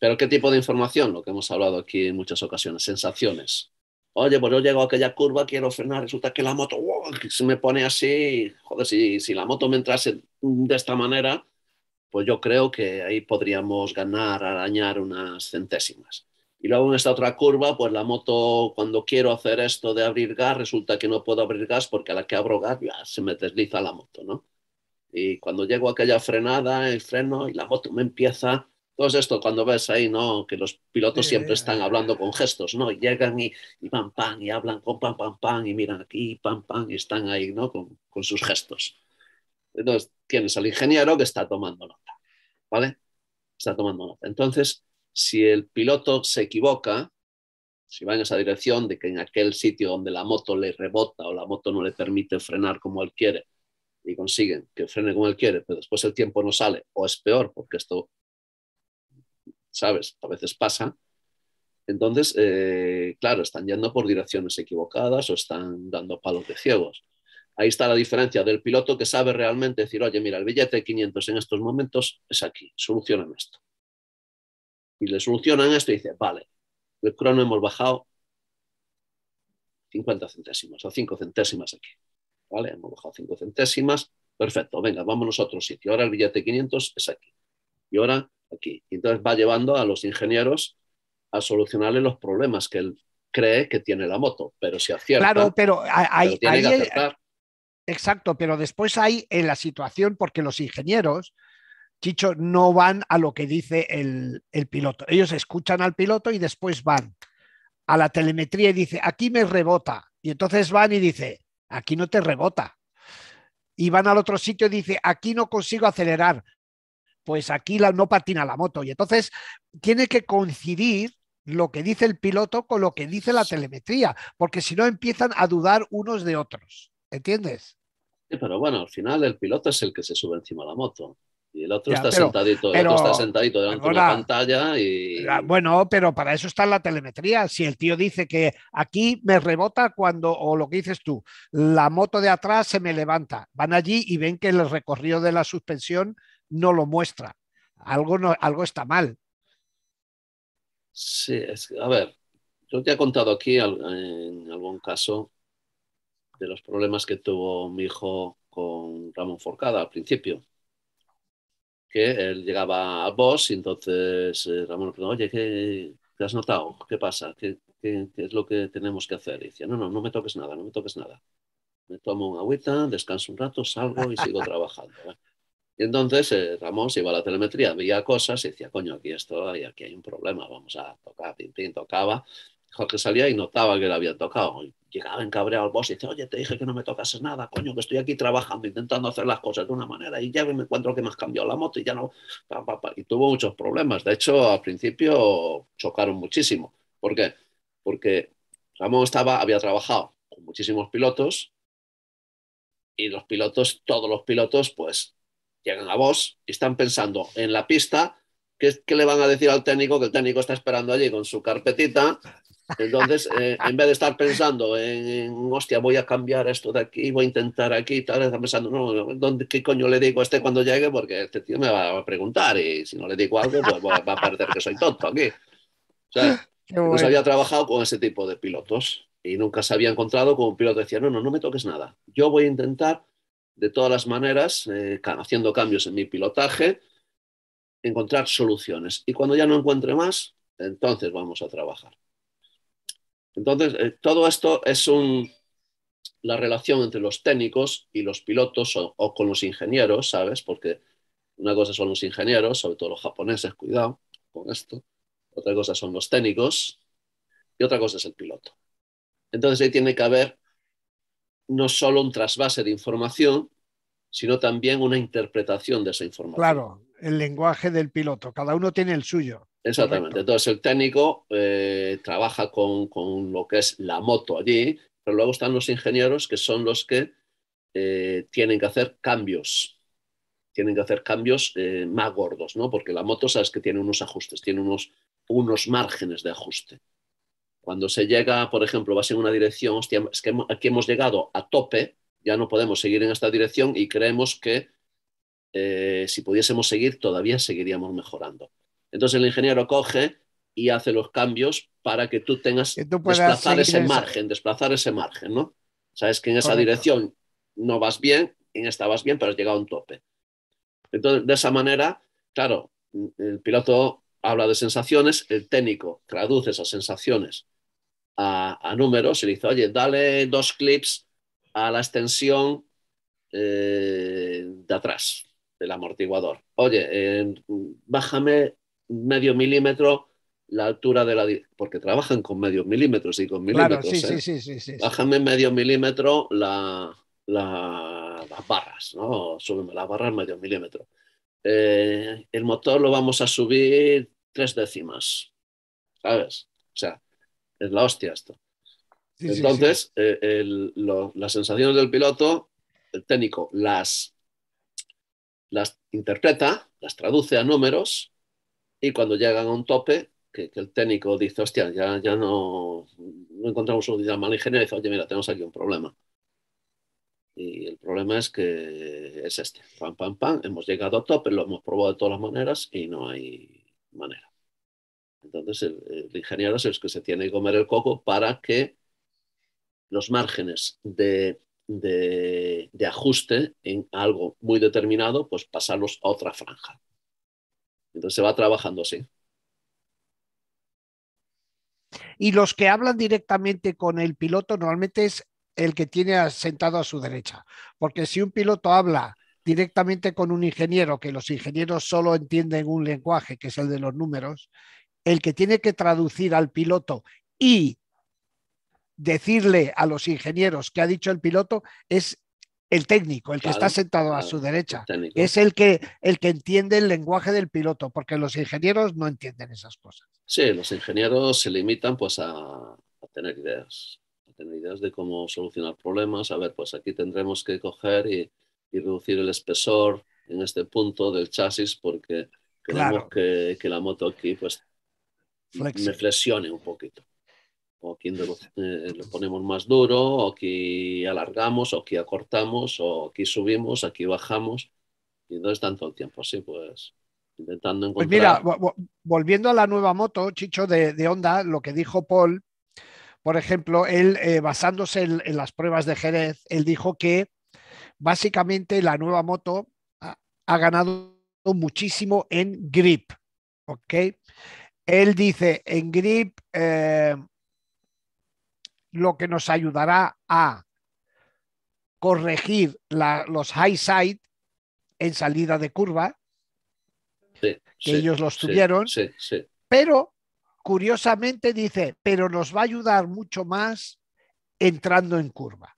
B: Pero ¿qué tipo de información? Lo que hemos hablado aquí en muchas ocasiones, sensaciones. Oye, pues yo llego a aquella curva, quiero frenar, resulta que la moto ¡oh! se me pone así, joder, si, si la moto me entrase de esta manera, pues yo creo que ahí podríamos ganar, arañar unas centésimas. Y luego en esta otra curva, pues la moto, cuando quiero hacer esto de abrir gas, resulta que no puedo abrir gas porque a la que abro gas ya se me desliza la moto, ¿no? Y cuando llego a aquella frenada, el freno y la moto me empieza. Todo esto cuando ves ahí, ¿no? Que los pilotos siempre están hablando con gestos, ¿no? Y llegan y, van pam, pam, y hablan con pam, pam, pam, y miran aquí, pam, pam, y están ahí, ¿no? con sus gestos. Entonces tienes al ingeniero que está tomando nota, ¿vale? Está tomando nota. Entonces, si el piloto se equivoca, si va en esa dirección de que en aquel sitio donde la moto le rebota o la moto no le permite frenar como él quiere y consiguen que frene como él quiere, pero después el tiempo no sale, o es peor, porque esto, sabes, a veces pasa, entonces, eh, claro, están yendo por direcciones equivocadas o están dando palos de ciegos. Ahí está la diferencia del piloto que sabe realmente decir, oye, mira, el billete de 500 en estos momentos es aquí, solucionan esto. Y le solucionan esto y dice, vale, el crono hemos bajado 50 centésimas o 5 centésimas aquí. Vale, hemos bajado 5 centésimas, perfecto, venga, vámonos a otro sitio. Ahora el billete de 500 es aquí. Y ahora aquí. entonces va llevando a los ingenieros a solucionarle los problemas que él cree que tiene la moto, pero si acierta. Claro, pero, hay que acertar.
A: Exacto, pero después hay en la situación, porque los ingenieros, Chicho, no van a lo que dice el, piloto. Ellos escuchan al piloto y después van a la telemetría y dice, aquí me rebota. Y entonces van y dice, aquí no te rebota. Y van al otro sitio y dice, aquí no consigo acelerar. Pues aquí no patina la moto. Y entonces tiene que coincidir lo que dice el piloto con lo que dice la telemetría, porque si no empiezan a dudar unos de otros. ¿Entiendes? Sí,
B: pero bueno, al final el piloto es el que se sube encima de la moto. Y el otro está sentadito, el está sentadito delante de la pantalla
A: ah, bueno, pero para eso está la telemetría. Si el tío dice que aquí me rebota cuando, o lo que dices tú, la moto de atrás se me levanta. Van allí y ven que el recorrido de la suspensión no lo muestra. Algo, no, algo está mal. Sí,
B: es, a ver, yo te he contado aquí en algún caso de los problemas que tuvo mi hijo con Ramón Forcada al principio. Que él llegaba a vos y entonces eh, Ramón le preguntó, oye, ¿qué, has notado? ¿Qué pasa? ¿Qué, ¿Qué, es lo que tenemos que hacer? Y decía, no, no, no me toques nada, no me toques nada. Me tomo una agüita, descanso un rato, salgo y sigo trabajando. Y entonces eh, Ramón se iba a la telemetría, veía cosas y decía, coño, aquí esto, aquí hay un problema, vamos a tocar, pim, tocaba. Jorge salía y notaba que le habían tocado llegaba encabreado al boss y dice, oye, te dije que no me tocases nada, coño, que estoy aquí trabajando, intentando hacer las cosas de una manera y ya me encuentro que me has cambiado la moto y ya no... Y tuvo muchos problemas. De hecho, al principio chocaron muchísimo. ¿Por qué? Porque Ramón estaba, había trabajado con muchísimos pilotos y los pilotos, todos los pilotos, pues llegan a vos y están pensando en la pista, qué le van a decir al técnico? Que el técnico está esperando allí con su carpetita entonces, eh, en vez de estar pensando en, hostia, voy a cambiar esto de aquí, voy a intentar aquí tal, está pensando, no, ¿qué coño le digo a este cuando llegue? Porque este tío me va a preguntar y si no le digo algo, pues va, a parecer que soy tonto aquí. O sea, <laughs> había trabajado con ese tipo de pilotos y nunca se había encontrado con un piloto que decía, no, no, no me toques nada. Yo voy a intentar de todas las maneras, eh, haciendo cambios en mi pilotaje, encontrar soluciones. Y cuando ya no encuentre más, entonces vamos a trabajar. Entonces, eh, todo esto es un, la relación entre los técnicos y los pilotos o, con los ingenieros, ¿sabes? Porque una cosa son los ingenieros, sobre todo los japoneses, cuidado con esto. Otra cosa son los técnicos y otra cosa es el piloto. Entonces, ahí tiene que haber no solo un trasvase de información, sino también una interpretación de esa información.
A: Claro, el lenguaje del piloto. Cada uno tiene el suyo. Exactamente.
B: Entonces el técnico eh, trabaja con, lo que es la moto allí, pero luego están los ingenieros que son los que eh, tienen que hacer cambios. Tienen que hacer cambios eh, más gordos, ¿no? Porque la moto, sabes que tiene unos ajustes, tiene unos, unos márgenes de ajuste. Cuando se llega, por ejemplo, vas en una dirección, hostia, es que aquí hemos llegado a tope, ya no podemos seguir en esta dirección y creemos que si pudiésemos seguir, todavía seguiríamos mejorando entonces el ingeniero coge y hace los cambios para que tú tengas que desplazar ese margen, desplazar ese margen, ¿no? Sabes que en esa dirección no vas bien, en esta vas bien, pero has llegado a un tope. Entonces, de esa manera, claro, el piloto habla de sensaciones, el técnico traduce esas sensaciones a, números y dice, oye, dale dos clips a la extensión eh, de atrás del amortiguador. Oye, eh, bájame medio milímetro la altura de la... Porque trabajan con medio milímetros y con milímetros. Bájame medio milímetro la, las barras, ¿no? Súbeme las barras medio milímetro. Eh, el motor lo vamos a subir tres décimas, ¿sabes? O sea, es la hostia esto. Entonces, eh, las sensaciones del piloto, el técnico las, las interpreta, las traduce a números y cuando llegan a un tope, que, el técnico dice, hostia, ya, ya no, no encontramos solución mal ingeniero, dice, oye, mira, tenemos aquí un problema. Y el problema es que es este, pam, pam, pam, hemos llegado a tope, lo hemos probado de todas las maneras y no hay manera. Entonces, el, ingeniero es el que se tiene que comer el coco para que los márgenes de ajuste en algo muy determinado, pues pasarlos a otra franja. Entonces se va trabajando así.
A: Y los que hablan directamente con el piloto normalmente es el que tiene sentado a su derecha. Porque si un piloto habla directamente con un ingeniero, que los ingenieros solo entienden un lenguaje, que es el de los números, el que tiene que traducir al piloto y decirle a los ingenieros qué ha dicho el piloto es el técnico, el que está sentado a su derecha, es el que, el que entiende el lenguaje del piloto, porque los ingenieros no entienden esas cosas.
B: Sí, los ingenieros se limitan pues a, tener ideas, a tener ideas de cómo solucionar problemas. A ver, pues aquí tendremos que coger y, reducir el espesor en este punto del chasis porque queremos que, la moto aquí pues me flexione un poquito o aquí lo eh, ponemos más duro, o aquí alargamos, o aquí acortamos, o aquí subimos, aquí bajamos. Y no es tanto el tiempo, sí, pues intentando pues encontrar.
A: mira, volviendo a la nueva moto, Chicho, de, de Honda, lo que dijo Paul, por ejemplo, él, eh, basándose en, las pruebas de Jerez, él dijo que básicamente la nueva moto ha, ganado muchísimo en grip, ¿ok? Él dice, en grip eh, lo que nos ayudará a corregir los high side en salida de curva,
B: que ellos los tuvieron,
A: pero curiosamente dice, pero nos va a ayudar mucho más entrando en curva.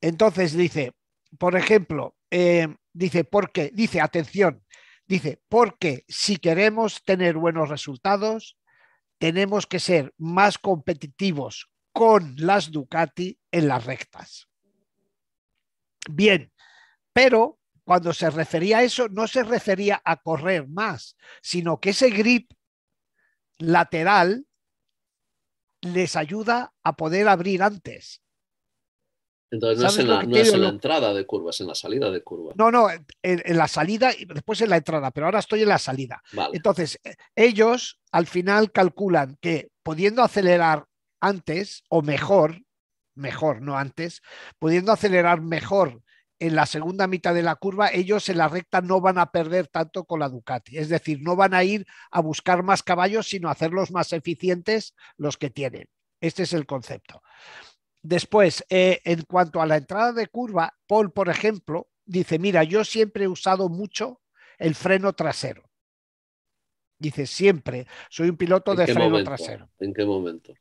A: Entonces dice, por ejemplo, eh, dice, porque, dice, atención, dice, porque si queremos tener buenos resultados, tenemos que ser más competitivos con las Ducati en las rectas. Bien, pero cuando se refería a eso, no se refería a correr más, sino que ese grip lateral les ayuda a poder abrir antes.
B: Entonces no es, en la, entrada de curvas, en la salida de curvas. No, no,
A: en, la salida y después en la entrada, pero ahora estoy en la salida. Entonces, e, ellos al final calculan que pudiendo acelerar antes o mejor, mejor, no antes, pudiendo acelerar mejor en la segunda mitad de la curva, ellos en la recta no van a perder tanto con la Ducati. Es decir, no van a ir a buscar más caballos, sino a hacerlos más eficientes los que tienen. Este es el concepto. Después, eh, en cuanto a la entrada de curva, Paul, por ejemplo, dice, mira, yo siempre he usado mucho el freno trasero. Dice, siempre soy un piloto de freno trasero.
B: ¿En qué momento?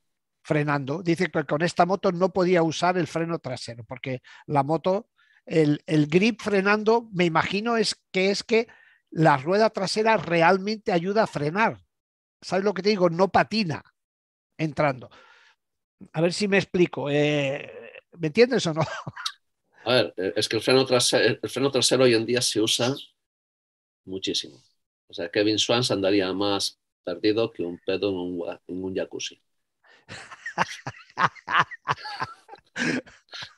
A: Frenando. Dice que con esta moto no podía usar el freno trasero, porque la moto, el, el grip frenando, me imagino es que es que la rueda trasera realmente ayuda a frenar. ¿Sabes lo que te digo? No patina entrando. A ver si me explico. Eh, ¿Me entiendes o no?
B: A ver, eh, es que el freno, trasero, el freno trasero hoy en día se usa muchísimo. O sea, Kevin Swans andaría más perdido que un pedo en un, en un jacuzzi. <laughs>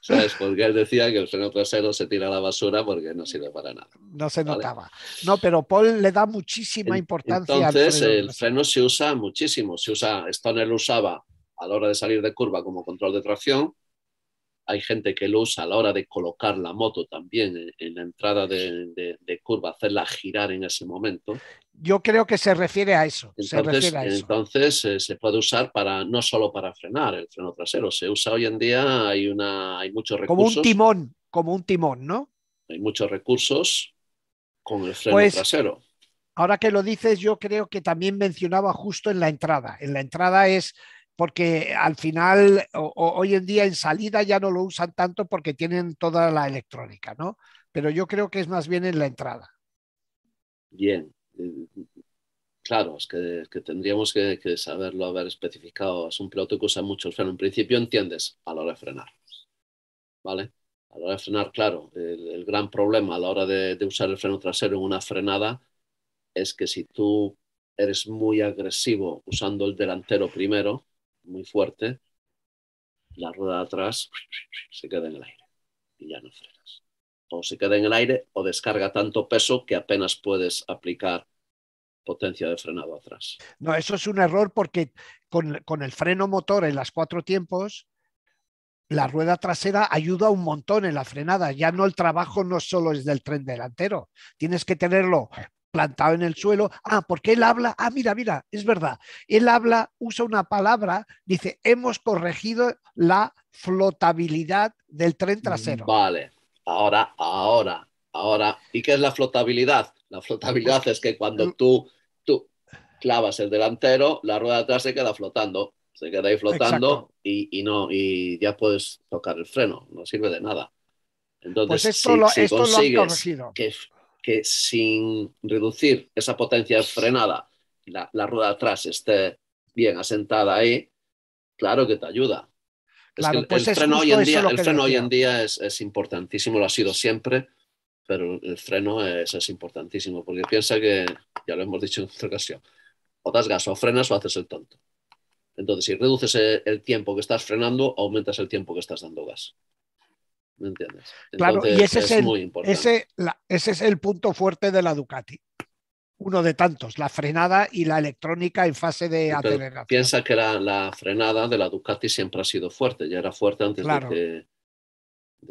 B: ¿Sabes? Porque él decía que el freno trasero se tira a la basura porque no sirve para nada.
A: No se notaba. No, pero Paul le da muchísima importancia. Entonces, el
B: freno se usa muchísimo. Se usa, Stoner lo usaba a la hora de salir de curva como control de tracción. Hay gente que lo usa a la hora de colocar la moto también en, la entrada de, curva, hacerla girar en ese momento.
A: Yo creo que se refiere a eso. Entonces,
B: eh, se, puede usar para no solo para frenar el freno trasero, se usa hoy en día, hay, una, hay muchos recursos. Como un
A: timón, como un timón, ¿no?
B: Hay muchos recursos con el freno pues, trasero.
A: Ahora que lo dices, yo creo que también mencionaba justo en la entrada. En la entrada es porque al final hoy en día en salida ya no lo usan tanto porque tienen toda la electrónica, ¿no? Pero yo creo que es más bien en la entrada.
B: Bien. Eh, claro, es que, tendríamos que, saberlo haber especificado. Es un piloto que usa mucho el freno. En principio entiendes a la hora de frenar. ¿Vale? A la hora de frenar, claro, el, gran problema a la hora de usar el freno trasero en una frenada es que si tú eres muy agresivo usando el delantero primero, muy fuerte, la rueda de atrás <laughs> se queda en el aire y ya no frenas. O se queda en el aire o descarga tanto peso que apenas puedes aplicar potencia de frenado atrás.
A: No, eso es un error porque con, con el freno motor en las cuatro tiempos, la rueda trasera ayuda un montón en la frenada. Ya no el trabajo no solo es del tren delantero. Tienes que tenerlo plantado en el suelo. Ah, porque él habla, ah, mira, mira, es verdad. Él habla, usa una palabra, dice, hemos corregido la flotabilidad del tren trasero. Mm,
B: vale, ahora, ahora, ahora. ¿Y qué es la flotabilidad? La flotabilidad es que cuando mm. tú, tú clavas el delantero, la rueda de atrás se queda flotando, se queda ahí flotando y, no, y ya puedes tocar el freno, no sirve de nada. Entonces, pues esto si, lo, consigues que sin reducir esa potencia frenada, la, la rueda atrás esté bien asentada ahí, claro que te ayuda.
A: el, freno, hoy en,
B: día, es, importantísimo, lo ha sido siempre, pero el freno es, es importantísimo, porque piensa que, ya lo hemos dicho en otra ocasión, o das gas o frenas o haces el tonto. Entonces, si reduces el tiempo que estás frenando, aumentas el tiempo que estás dando gas. ¿Me entiendes? claro, y ese es, el, importante.
A: Ese, es el punto fuerte de la Ducati. Uno de tantos, la frenada y la electrónica en fase de aceleración.
B: Piensa que la, frenada de la Ducati siempre ha sido fuerte, ya era fuerte antes de,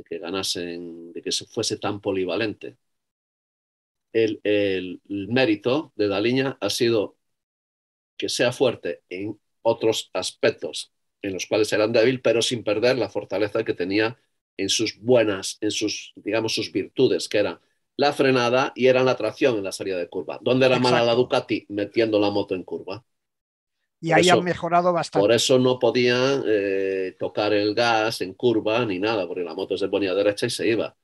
B: que, ganasen, de que se fuese tan polivalente. El, mérito de Daliña ha sido que sea fuerte en otros aspectos en los cuales eran débil, pero sin perder la fortaleza que tenía en sus buenas, en sus, digamos, sus virtudes, que era la frenada y era la tracción en la salida de curva. ¿Dónde era mala la Ducati? Metiendo la moto en curva.
A: Y ahí han mejorado bastante.
B: Por eso no podían eh, tocar el gas en curva ni nada, porque la moto se ponía derecha y se iba.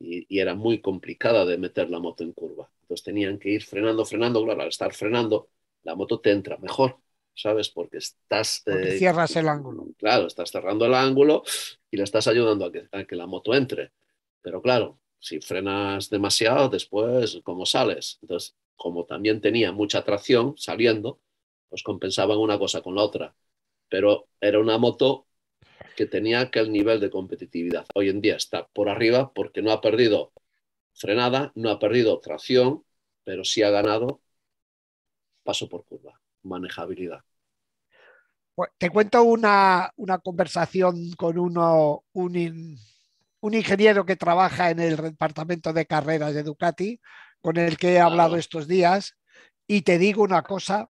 B: Y, y, era muy complicada de meter la moto en curva. Entonces tenían que ir frenando, frenando, claro, al estar frenando, la moto te entra mejor. ¿sabes? Porque estás... Eh, cierras el ángulo. Claro, estás cerrando el ángulo y le estás ayudando a que, a que la moto entre. Pero claro, si frenas demasiado, después, ¿cómo sales? Entonces, como también tenía mucha tracción saliendo, pues compensaban una cosa con la otra. Pero era una moto que tenía aquel nivel de competitividad. Hoy en día está por arriba porque no ha perdido frenada, no ha perdido tracción, pero sí ha ganado paso por curva manejabilidad.
A: Pues, te cuento una, conversación con uno, un, ingeniero que trabaja en el departamento de carreras de Ducati, con el que he hablado estos días, y te digo una cosa,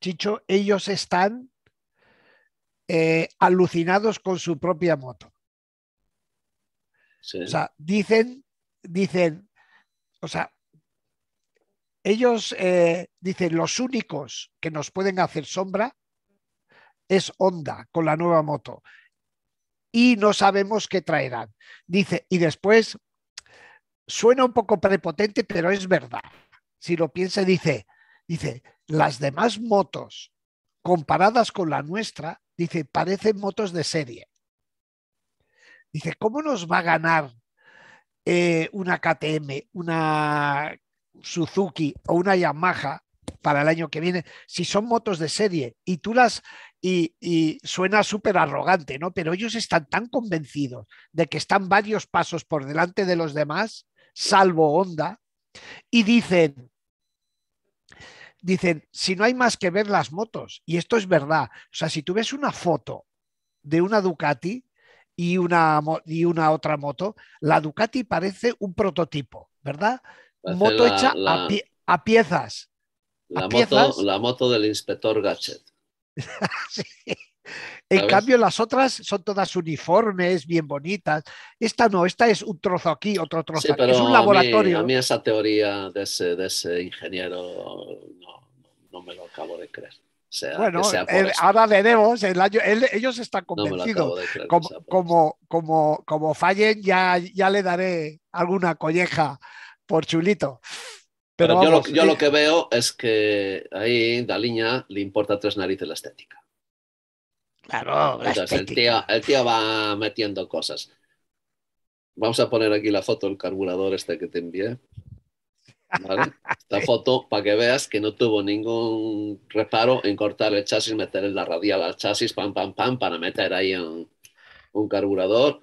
A: Chicho, ellos están eh, alucinados con su propia moto. O sea, dicen, dicen, o sea, ellos eh, dicen, los únicos que nos pueden hacer sombra es Honda con la nueva moto. Y no sabemos qué traerán. Dice, y después, suena un poco prepotente, pero es verdad. Si lo piensa, dice, dice, las demás motos comparadas con la nuestra, dice, parecen motos de serie. Dice, ¿cómo nos va a ganar eh, una KTM, una Suzuki o una Yamaha para el año que viene, si son motos de serie y tú las y, suena súper arrogante, ¿no? Pero ellos están tan convencidos de que están varios pasos por delante de los demás, salvo Honda, y dicen, dicen, si no hay más que ver las motos, y esto es verdad, o sea, si tú ves una foto de una Ducati y una, y una otra moto, la Ducati parece un prototipo, ¿verdad? moto hecha a, piezas. La,
B: moto, del inspector Gachet. <laughs>
A: En cambio, las otras son todas uniformes, bien bonitas. Esta no, esta es un trozo aquí, otro trozo Pero es un laboratorio. A
B: mí, esa teoría de ese, ingeniero no, me lo acabo de creer. bueno, eh,
A: ahora veremos, ellos están convencidos. como, como, como, fallen, ya, ya le daré alguna colleja por chulito.
B: Pero, yo, lo, eh, que veo es que ahí Daliña le importa tres narices la estética.
A: Claro, El, tío,
B: va metiendo cosas. Vamos a poner aquí la foto del carburador este que te envié. la <laughs> Esta foto para que veas que no tuvo ningún reparo en cortar el chasis, meter en la radial al chasis, pam, pam, pam, para meter ahí un, un, carburador,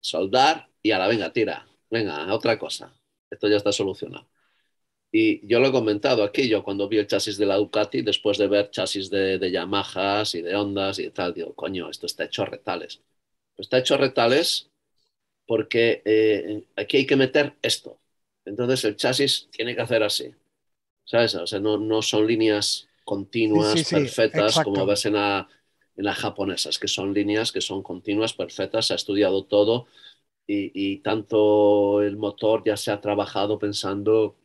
B: soldar y a la venga, tira, venga, otra cosa esto ya está solucionado. Y yo lo he comentado aquí, yo cuando vi el chasis de la Ducati, después de ver chasis de, de Yamahas y de ondas y tal, digo, coño, esto está hecho a retales. Pues está hecho a retales porque eh, aquí hay que meter esto. Entonces el chasis tiene que hacer así. ¿Sabes? O sea, no, no son líneas continuas, perfectas, como ves en, en las japonesas, que son líneas que son continuas, perfectas, se ha estudiado todo y, tanto el motor ya se ha trabajado pensando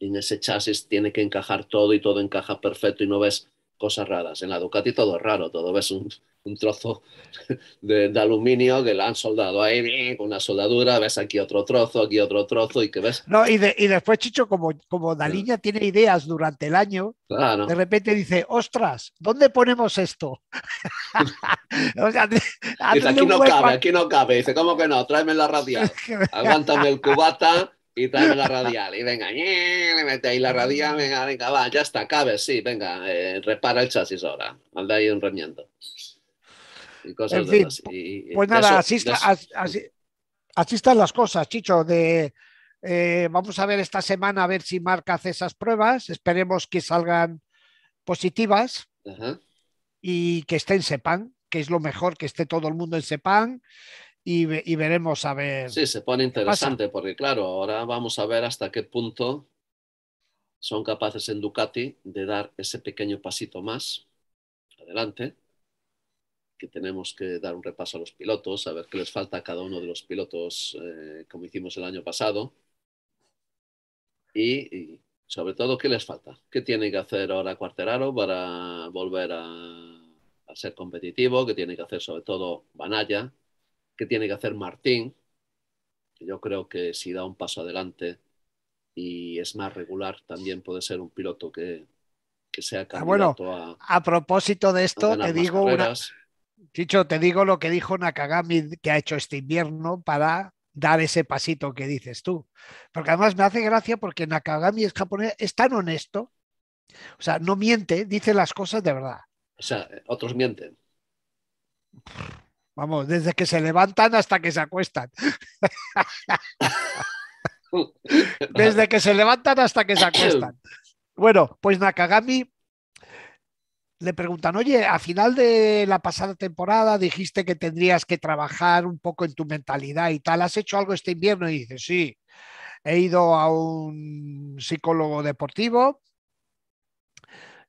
B: en ese chasis, tiene que encajar todo y todo encaja perfecto y no ves cosas raras. En la Ducati todo es raro, todo ves un, un trozo de, aluminio que lo han soldado ahí con una soldadura, ves aquí otro trozo, aquí otro trozo y que ves. No,
A: y, después, Chicho, como, como Daliña tiene ideas durante el año, ah, de repente dice, ostras, ¿dónde ponemos esto? <laughs> aquí no cabe, aquí
B: no cabe. Dice, ¿cómo que no? Tráeme la radial.
A: <laughs> Aguántame el
B: cubata y tráeme la radial. Y venga, le mete ahí la radial, venga, venga, va, ya está, cabe, sí, venga, eh, repara el chasis ahora. Anda ahí un remiendo
A: así, están las cosas, Chicho. De, eh, vamos a ver esta semana a ver si Marca hace esas pruebas. Esperemos que salgan positivas y que estén sepan, que es lo mejor que esté todo el mundo en sepan. Y, y, veremos a ver. Sí,
B: se pone interesante porque, claro, ahora vamos a ver hasta qué punto son capaces en Ducati de dar ese pequeño pasito más adelante tenemos que dar un repaso a los pilotos, a ver qué les falta a cada uno de los pilotos, eh, como hicimos el año pasado. Y, sobre todo, ¿qué les falta? ¿Qué tiene que hacer ahora Cuarteraro para volver a, ser competitivo? ¿Qué tiene que hacer sobre todo Banaya? ¿Qué tiene que hacer Martín? Yo creo que si da un paso adelante y es más regular, también puede ser un piloto que, sea ah, candidato bueno,
A: a, a propósito de esto, te digo, una, Chicho, te digo lo que dijo Nakagami que ha hecho este invierno para dar ese pasito que dices tú. Porque además me hace gracia porque Nakagami es japonés, es tan honesto, o sea, no miente, dice las cosas de verdad.
B: O sea, otros mienten.
A: Vamos, desde que se levantan hasta que se acuestan. <laughs> desde que se levantan hasta que se acuestan. Bueno, pues Nakagami le preguntan, oye, a final de la pasada temporada dijiste que tendrías que trabajar un poco en tu mentalidad y tal, ¿has hecho algo este invierno? Y dice, sí, he ido a un psicólogo deportivo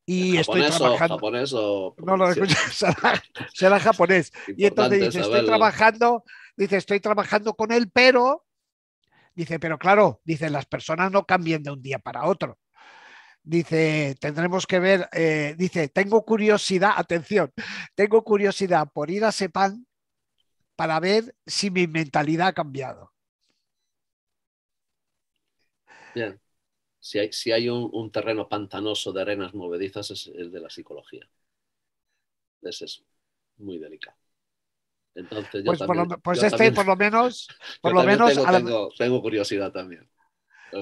A: y estoy trabajando...
B: ¿Japonés No lo
A: escuchas, <laughs> será, japonés. y <laughs> entonces dice, estoy trabajando, dice, estoy trabajando con él, pero... Dice, pero claro, dice, las personas no cambian de un día para otro dice, tendremos que ver, eh, dice, tengo curiosidad, atención, tengo curiosidad por ir a Sepan para ver si mi mentalidad ha cambiado.
B: Bien. Si hay, si hay un, terreno pantanoso de arenas movedizas es el de la psicología. Ese es muy delicado. Entonces, pues, por lo, pues este, por lo menos, <laughs> por lo menos tengo curiosidad también.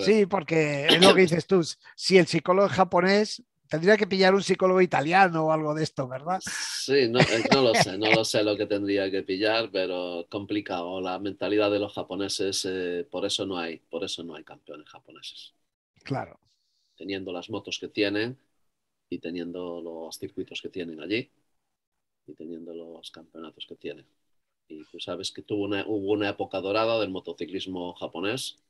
B: Sí,
A: porque es lo que dices tú. Si el psicólogo japonés, tendría que pillar un psicólogo italiano o algo de esto, ¿verdad? Sí,
B: eh, no, lo sé, no lo sé lo que tendría que pillar, pero complicado. La mentalidad de los japoneses, eh, por eso no hay, por eso no hay campeones japoneses. Claro. Teniendo las motos que tienen y teniendo los circuitos que tienen allí y teniendo los campeonatos que tienen. Y tú sabes que hubo una época dorada del motociclismo japonés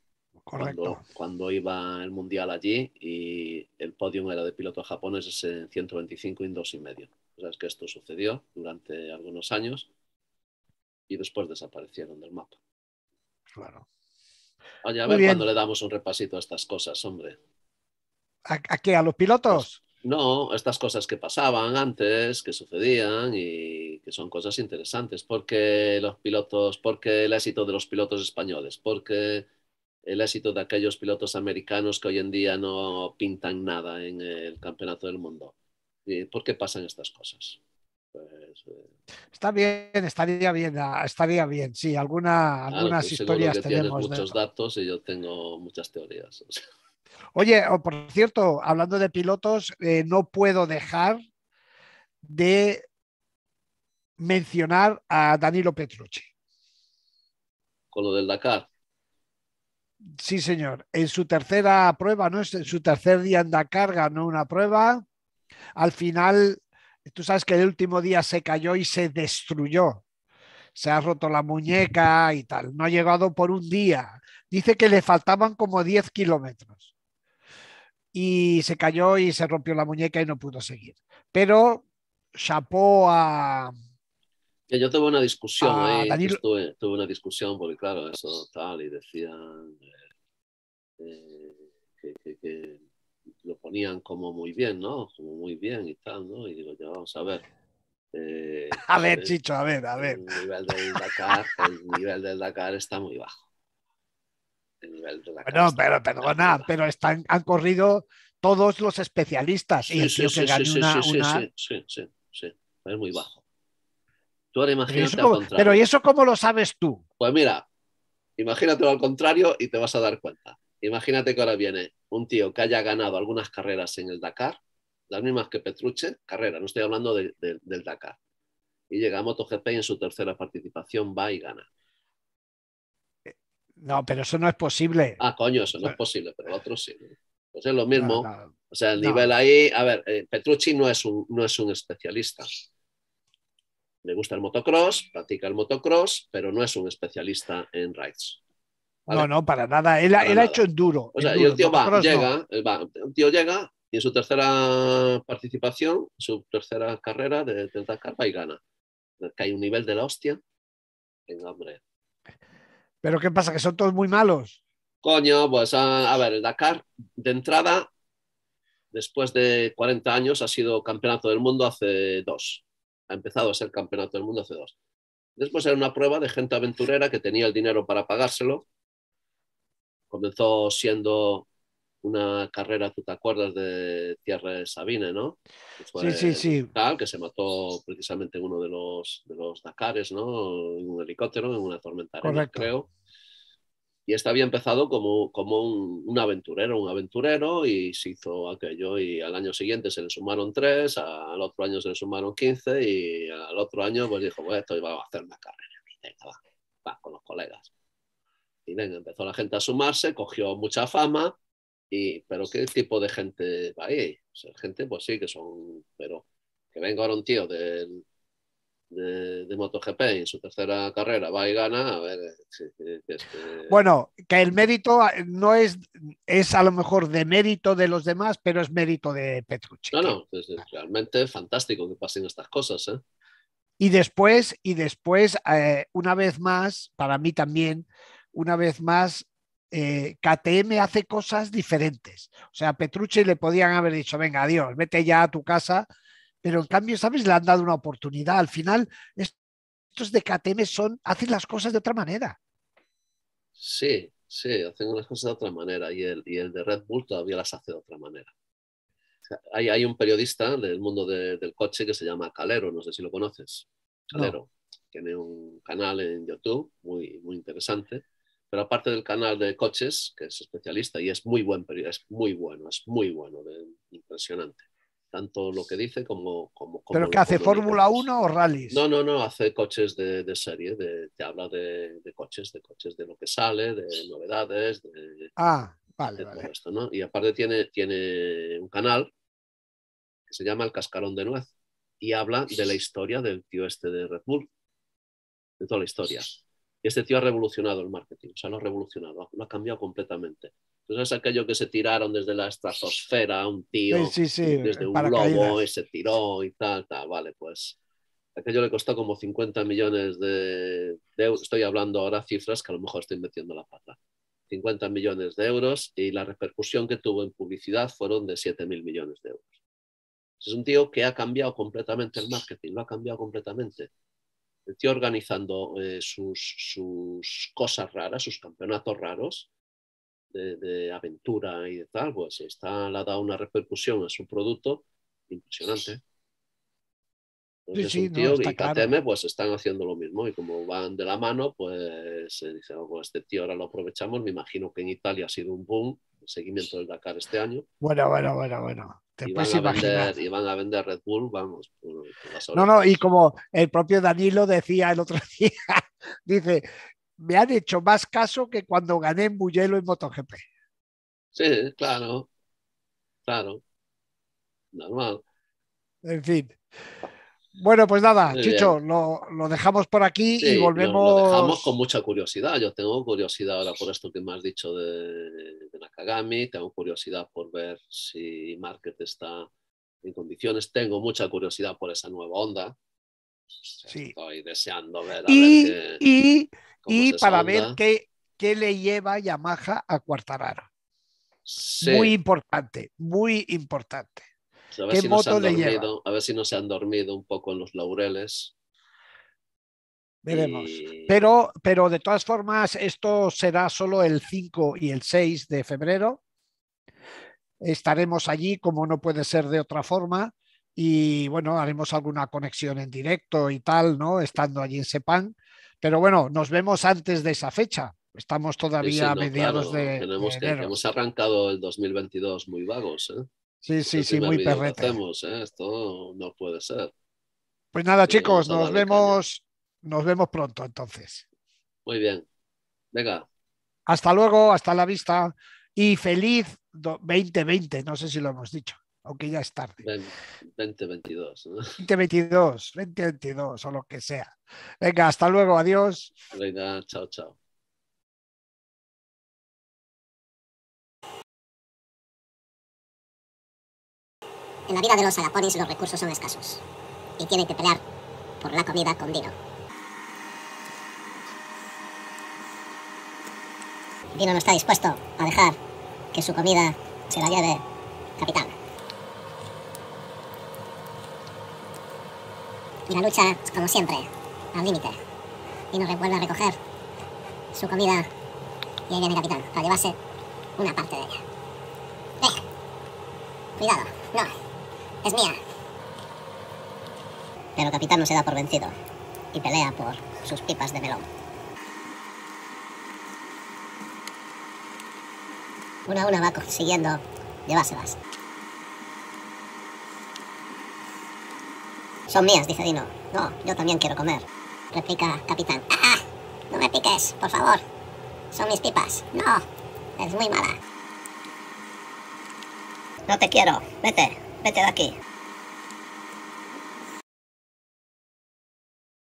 B: Correcto. Cuando, iba el mundial allí y el podium era de pilotos japoneses en 125 y dos y medio. O es que esto sucedió durante algunos años y después desaparecieron del mapa. Claro. Oye, a ver cuando le damos un repasito a estas cosas, hombre.
A: ¿A, qué? ¿A los pilotos? Pues,
B: no, estas cosas que pasaban antes, que sucedían y que son cosas interesantes. Porque los pilotos, porque el éxito de los pilotos españoles, porque el éxito de aquellos pilotos americanos que hoy en día no pintan nada en el campeonato del mundo. ¿Por qué pasan estas cosas? Pues, eh,
A: Está bien, estaría bien, ah, estaría bien, sí, alguna, algunas historias tenemos. muchos
B: datos y yo tengo muchas teorías. O
A: Oye, oh, por cierto, hablando de pilotos, eh, no puedo dejar de mencionar a Danilo Petrucci. Con
B: lo del Dakar.
A: Sí, señor. En su tercera prueba, ¿no? En su tercer día en carga, no una prueba. Al final, tú sabes que el último día se cayó y se destruyó. Se ha roto la muñeca y tal. No ha llegado por un día. Dice que le faltaban como 10 kilómetros. Y se cayó y se rompió la muñeca y no pudo seguir. Pero chapó a,
B: yo tuve una discusión ahí, eh, tuve una discusión porque claro, eso tal, y decían eh, eh, que, lo ponían como muy bien, ¿no? Como muy bien y tal, ¿no? Y digo, ya vamos a ver. <laughs> a ver, Chicho, a ver, a ver. El nivel del Dakar, el nivel del está muy bajo. El nivel del Dakar bueno, pero perdona,
A: pero están, han corrido todos los especialistas sí, sí, sí,
B: sí, es muy bajo Tú pero, ¿y
A: eso cómo lo sabes tú?
B: Pues mira, imagínatelo al contrario y te vas a dar cuenta. Imagínate que ahora viene un tío que haya ganado algunas carreras en el Dakar, las mismas que Petruche, carrera, no estoy hablando del Dakar. Y llega a MotoGP y en su tercera participación va y gana. Eh,
A: no, pero eso no es posible.
B: Ah, coño, eso no es posible, pero el otro sí. Pues es lo mismo. o sea, el nivel ahí, a ver, eh, Petrucci no es no es un especialista le gusta el motocross, practica el motocross, pero no es un especialista en rides.
A: No, no, para nada. Él, ha hecho enduro. O sea, el tío llega,
B: tío llega y en su tercera participación, su tercera carrera de, Dakar va y gana. Que hay un nivel de la hostia. hombre.
A: ¿Pero qué pasa? ¿Que son todos muy malos?
B: Coño, pues a, ah, a ver, el Dakar de entrada, después de 40 años, ha sido campeonato del mundo hace dos empezado a ser campeonato del mundo hace 2 Después era una prueba de gente aventurera que tenía el dinero para pagárselo. Comenzó siendo una carrera, tú te acuerdas, de Tierra Sabine, ¿no? sí, sí, sí. que se mató precisamente uno de los, de los Dakares, ¿no? En un helicóptero, en una tormenta, creo y este había empezado como, como un, aventurero, un aventurero, y se hizo aquello, y al año siguiente se le sumaron tres, al otro año se le sumaron quince, y al otro año pues dijo, bueno, pues, esto iba a hacer una carrera, venga, va, va, con los colegas. Y venga, empezó la gente a sumarse, cogió mucha fama, y, pero ¿qué tipo de gente va ahí? gente, pues sí, que son, pero que venga ahora un tío del de, MotoGP en su tercera carrera va y gana, eh, Bueno,
A: que el mérito ah, no es, es a lo mejor de mérito de los demás, pero es mérito de Petrucci. No,
B: es, realmente fantástico que pasen estas cosas. ¿eh?
A: Y después, y después eh, una vez más, para mí también, una vez más, KTM hace cosas diferentes. O sea, a Petrucci le podían haber dicho, venga, adiós, vete ya a tu casa, pero en cambio, ¿sabes? Le han dado una oportunidad. Al final, estos de KTM son, hacen las cosas de otra manera.
B: Sí, sí, hacen las cosas de otra manera y el, de Red Bull todavía las hace de otra manera. hay, un periodista del mundo del coche que se llama Calero, no sé si lo conoces. Calero. Tiene un canal en YouTube muy, muy interesante pero aparte del canal de coches, que es especialista y es muy buen es muy bueno, es muy bueno, impresionante tanto lo que dice como... ¿Pero que hace Fórmula
A: 1 o rallies?
B: No, no, no, hace coches de, serie, te habla de, coches, de coches de lo que sale, de novedades, de,
A: ah, vale,
B: vale. todo esto, ¿no? Y aparte tiene, tiene un canal que se llama El Cascarón de Nuez y habla de la historia del tío este de Red Bull, de toda la historia. Y este tío ha revolucionado el marketing, o sea, lo ha revolucionado, lo ha cambiado completamente. Entonces es aquello que se tiraron desde la estratosfera, a un tío, desde un globo y se tiró y tal, tal, vale, pues aquello le costó como 50 millones de, euros, estoy hablando ahora cifras que a lo mejor estoy metiendo la pata, 50 millones de euros y la repercusión que tuvo en publicidad fueron de 7 mil millones de euros. Es un tío que ha cambiado completamente el marketing, lo ha cambiado completamente. El tío organizando eh, sus cosas raras, sus campeonatos raros, de, aventura y de tal, pues está, le ha dado una repercusión a su producto impresionante. Entonces, pues tío y KTM claro. pues están haciendo lo mismo y como van de la mano, pues se dice, oh, pues este tío ahora lo aprovechamos, me imagino que en Italia ha sido un boom el seguimiento del Dakar este año.
A: Bueno, bueno, bueno, bueno. Te y, van a vender,
B: y van a vender Red Bull, vamos. no, no, y como
A: el propio Danilo decía el otro <laughs> día, dice, me han hecho más caso que cuando gané en Buyelo en MotoGP.
B: Sí, claro, claro, normal.
A: En fin. Bueno, pues nada, Chicho, lo, dejamos por aquí y volvemos. Lo dejamos
B: con mucha curiosidad. Yo tengo curiosidad ahora por esto que me has dicho de, Nakagami, tengo curiosidad por ver si Market está en condiciones, tengo mucha curiosidad por esa nueva onda. Sí. Estoy deseando ver. y
A: y para ver qué, qué le lleva Yamaha a Cuartararo. Muy importante, muy importante. A ver, ¿Qué si moto le
B: a ver si no se han dormido un poco en los laureles. Veremos.
A: Pero, pero de todas formas, esto será solo el 5 y el 6 de febrero. Estaremos allí, como no puede ser de otra forma. Y bueno, haremos alguna conexión en directo y tal, ¿no? Estando allí en Sepan pero bueno, nos vemos antes de esa fecha. Estamos todavía a mediados de. Tenemos hemos
B: arrancado el 2022 muy vagos. ¿eh?
A: Sí, sí, sí, muy perrete.
B: ¿eh? Esto no puede ser.
A: Pues nada, chicos, nos vemos, nos vemos pronto entonces.
B: Muy bien. Venga.
A: Hasta luego, hasta la vista y feliz 2020. No sé si lo hemos dicho aunque ya es tarde.
B: 2022, ¿no?
A: 2022, 2022 o lo que sea. Venga, hasta luego, adiós.
B: Venga, chao, chao.
A: En la vida de los agapones los recursos son escasos y tienen que pelear por la comida con Dino. Dino no está dispuesto a dejar que su comida se la lleve Capitán. Y la lucha, como siempre, al límite. Y nos vuelve a recoger su comida. Y ahí viene el capitán, para llevarse una parte de ella. ¡Eh! Cuidado, no, es mía. Pero el capitán no se da por vencido y pelea por sus pipas de melón. Una a una va consiguiendo llevárselas. Son mías, dice Dino. No, yo también quiero comer. Replica Capitán. Ah, ¡Ah! No me piques, por favor. Son mis pipas. No, es muy mala. No te quiero. Vete, vete de aquí.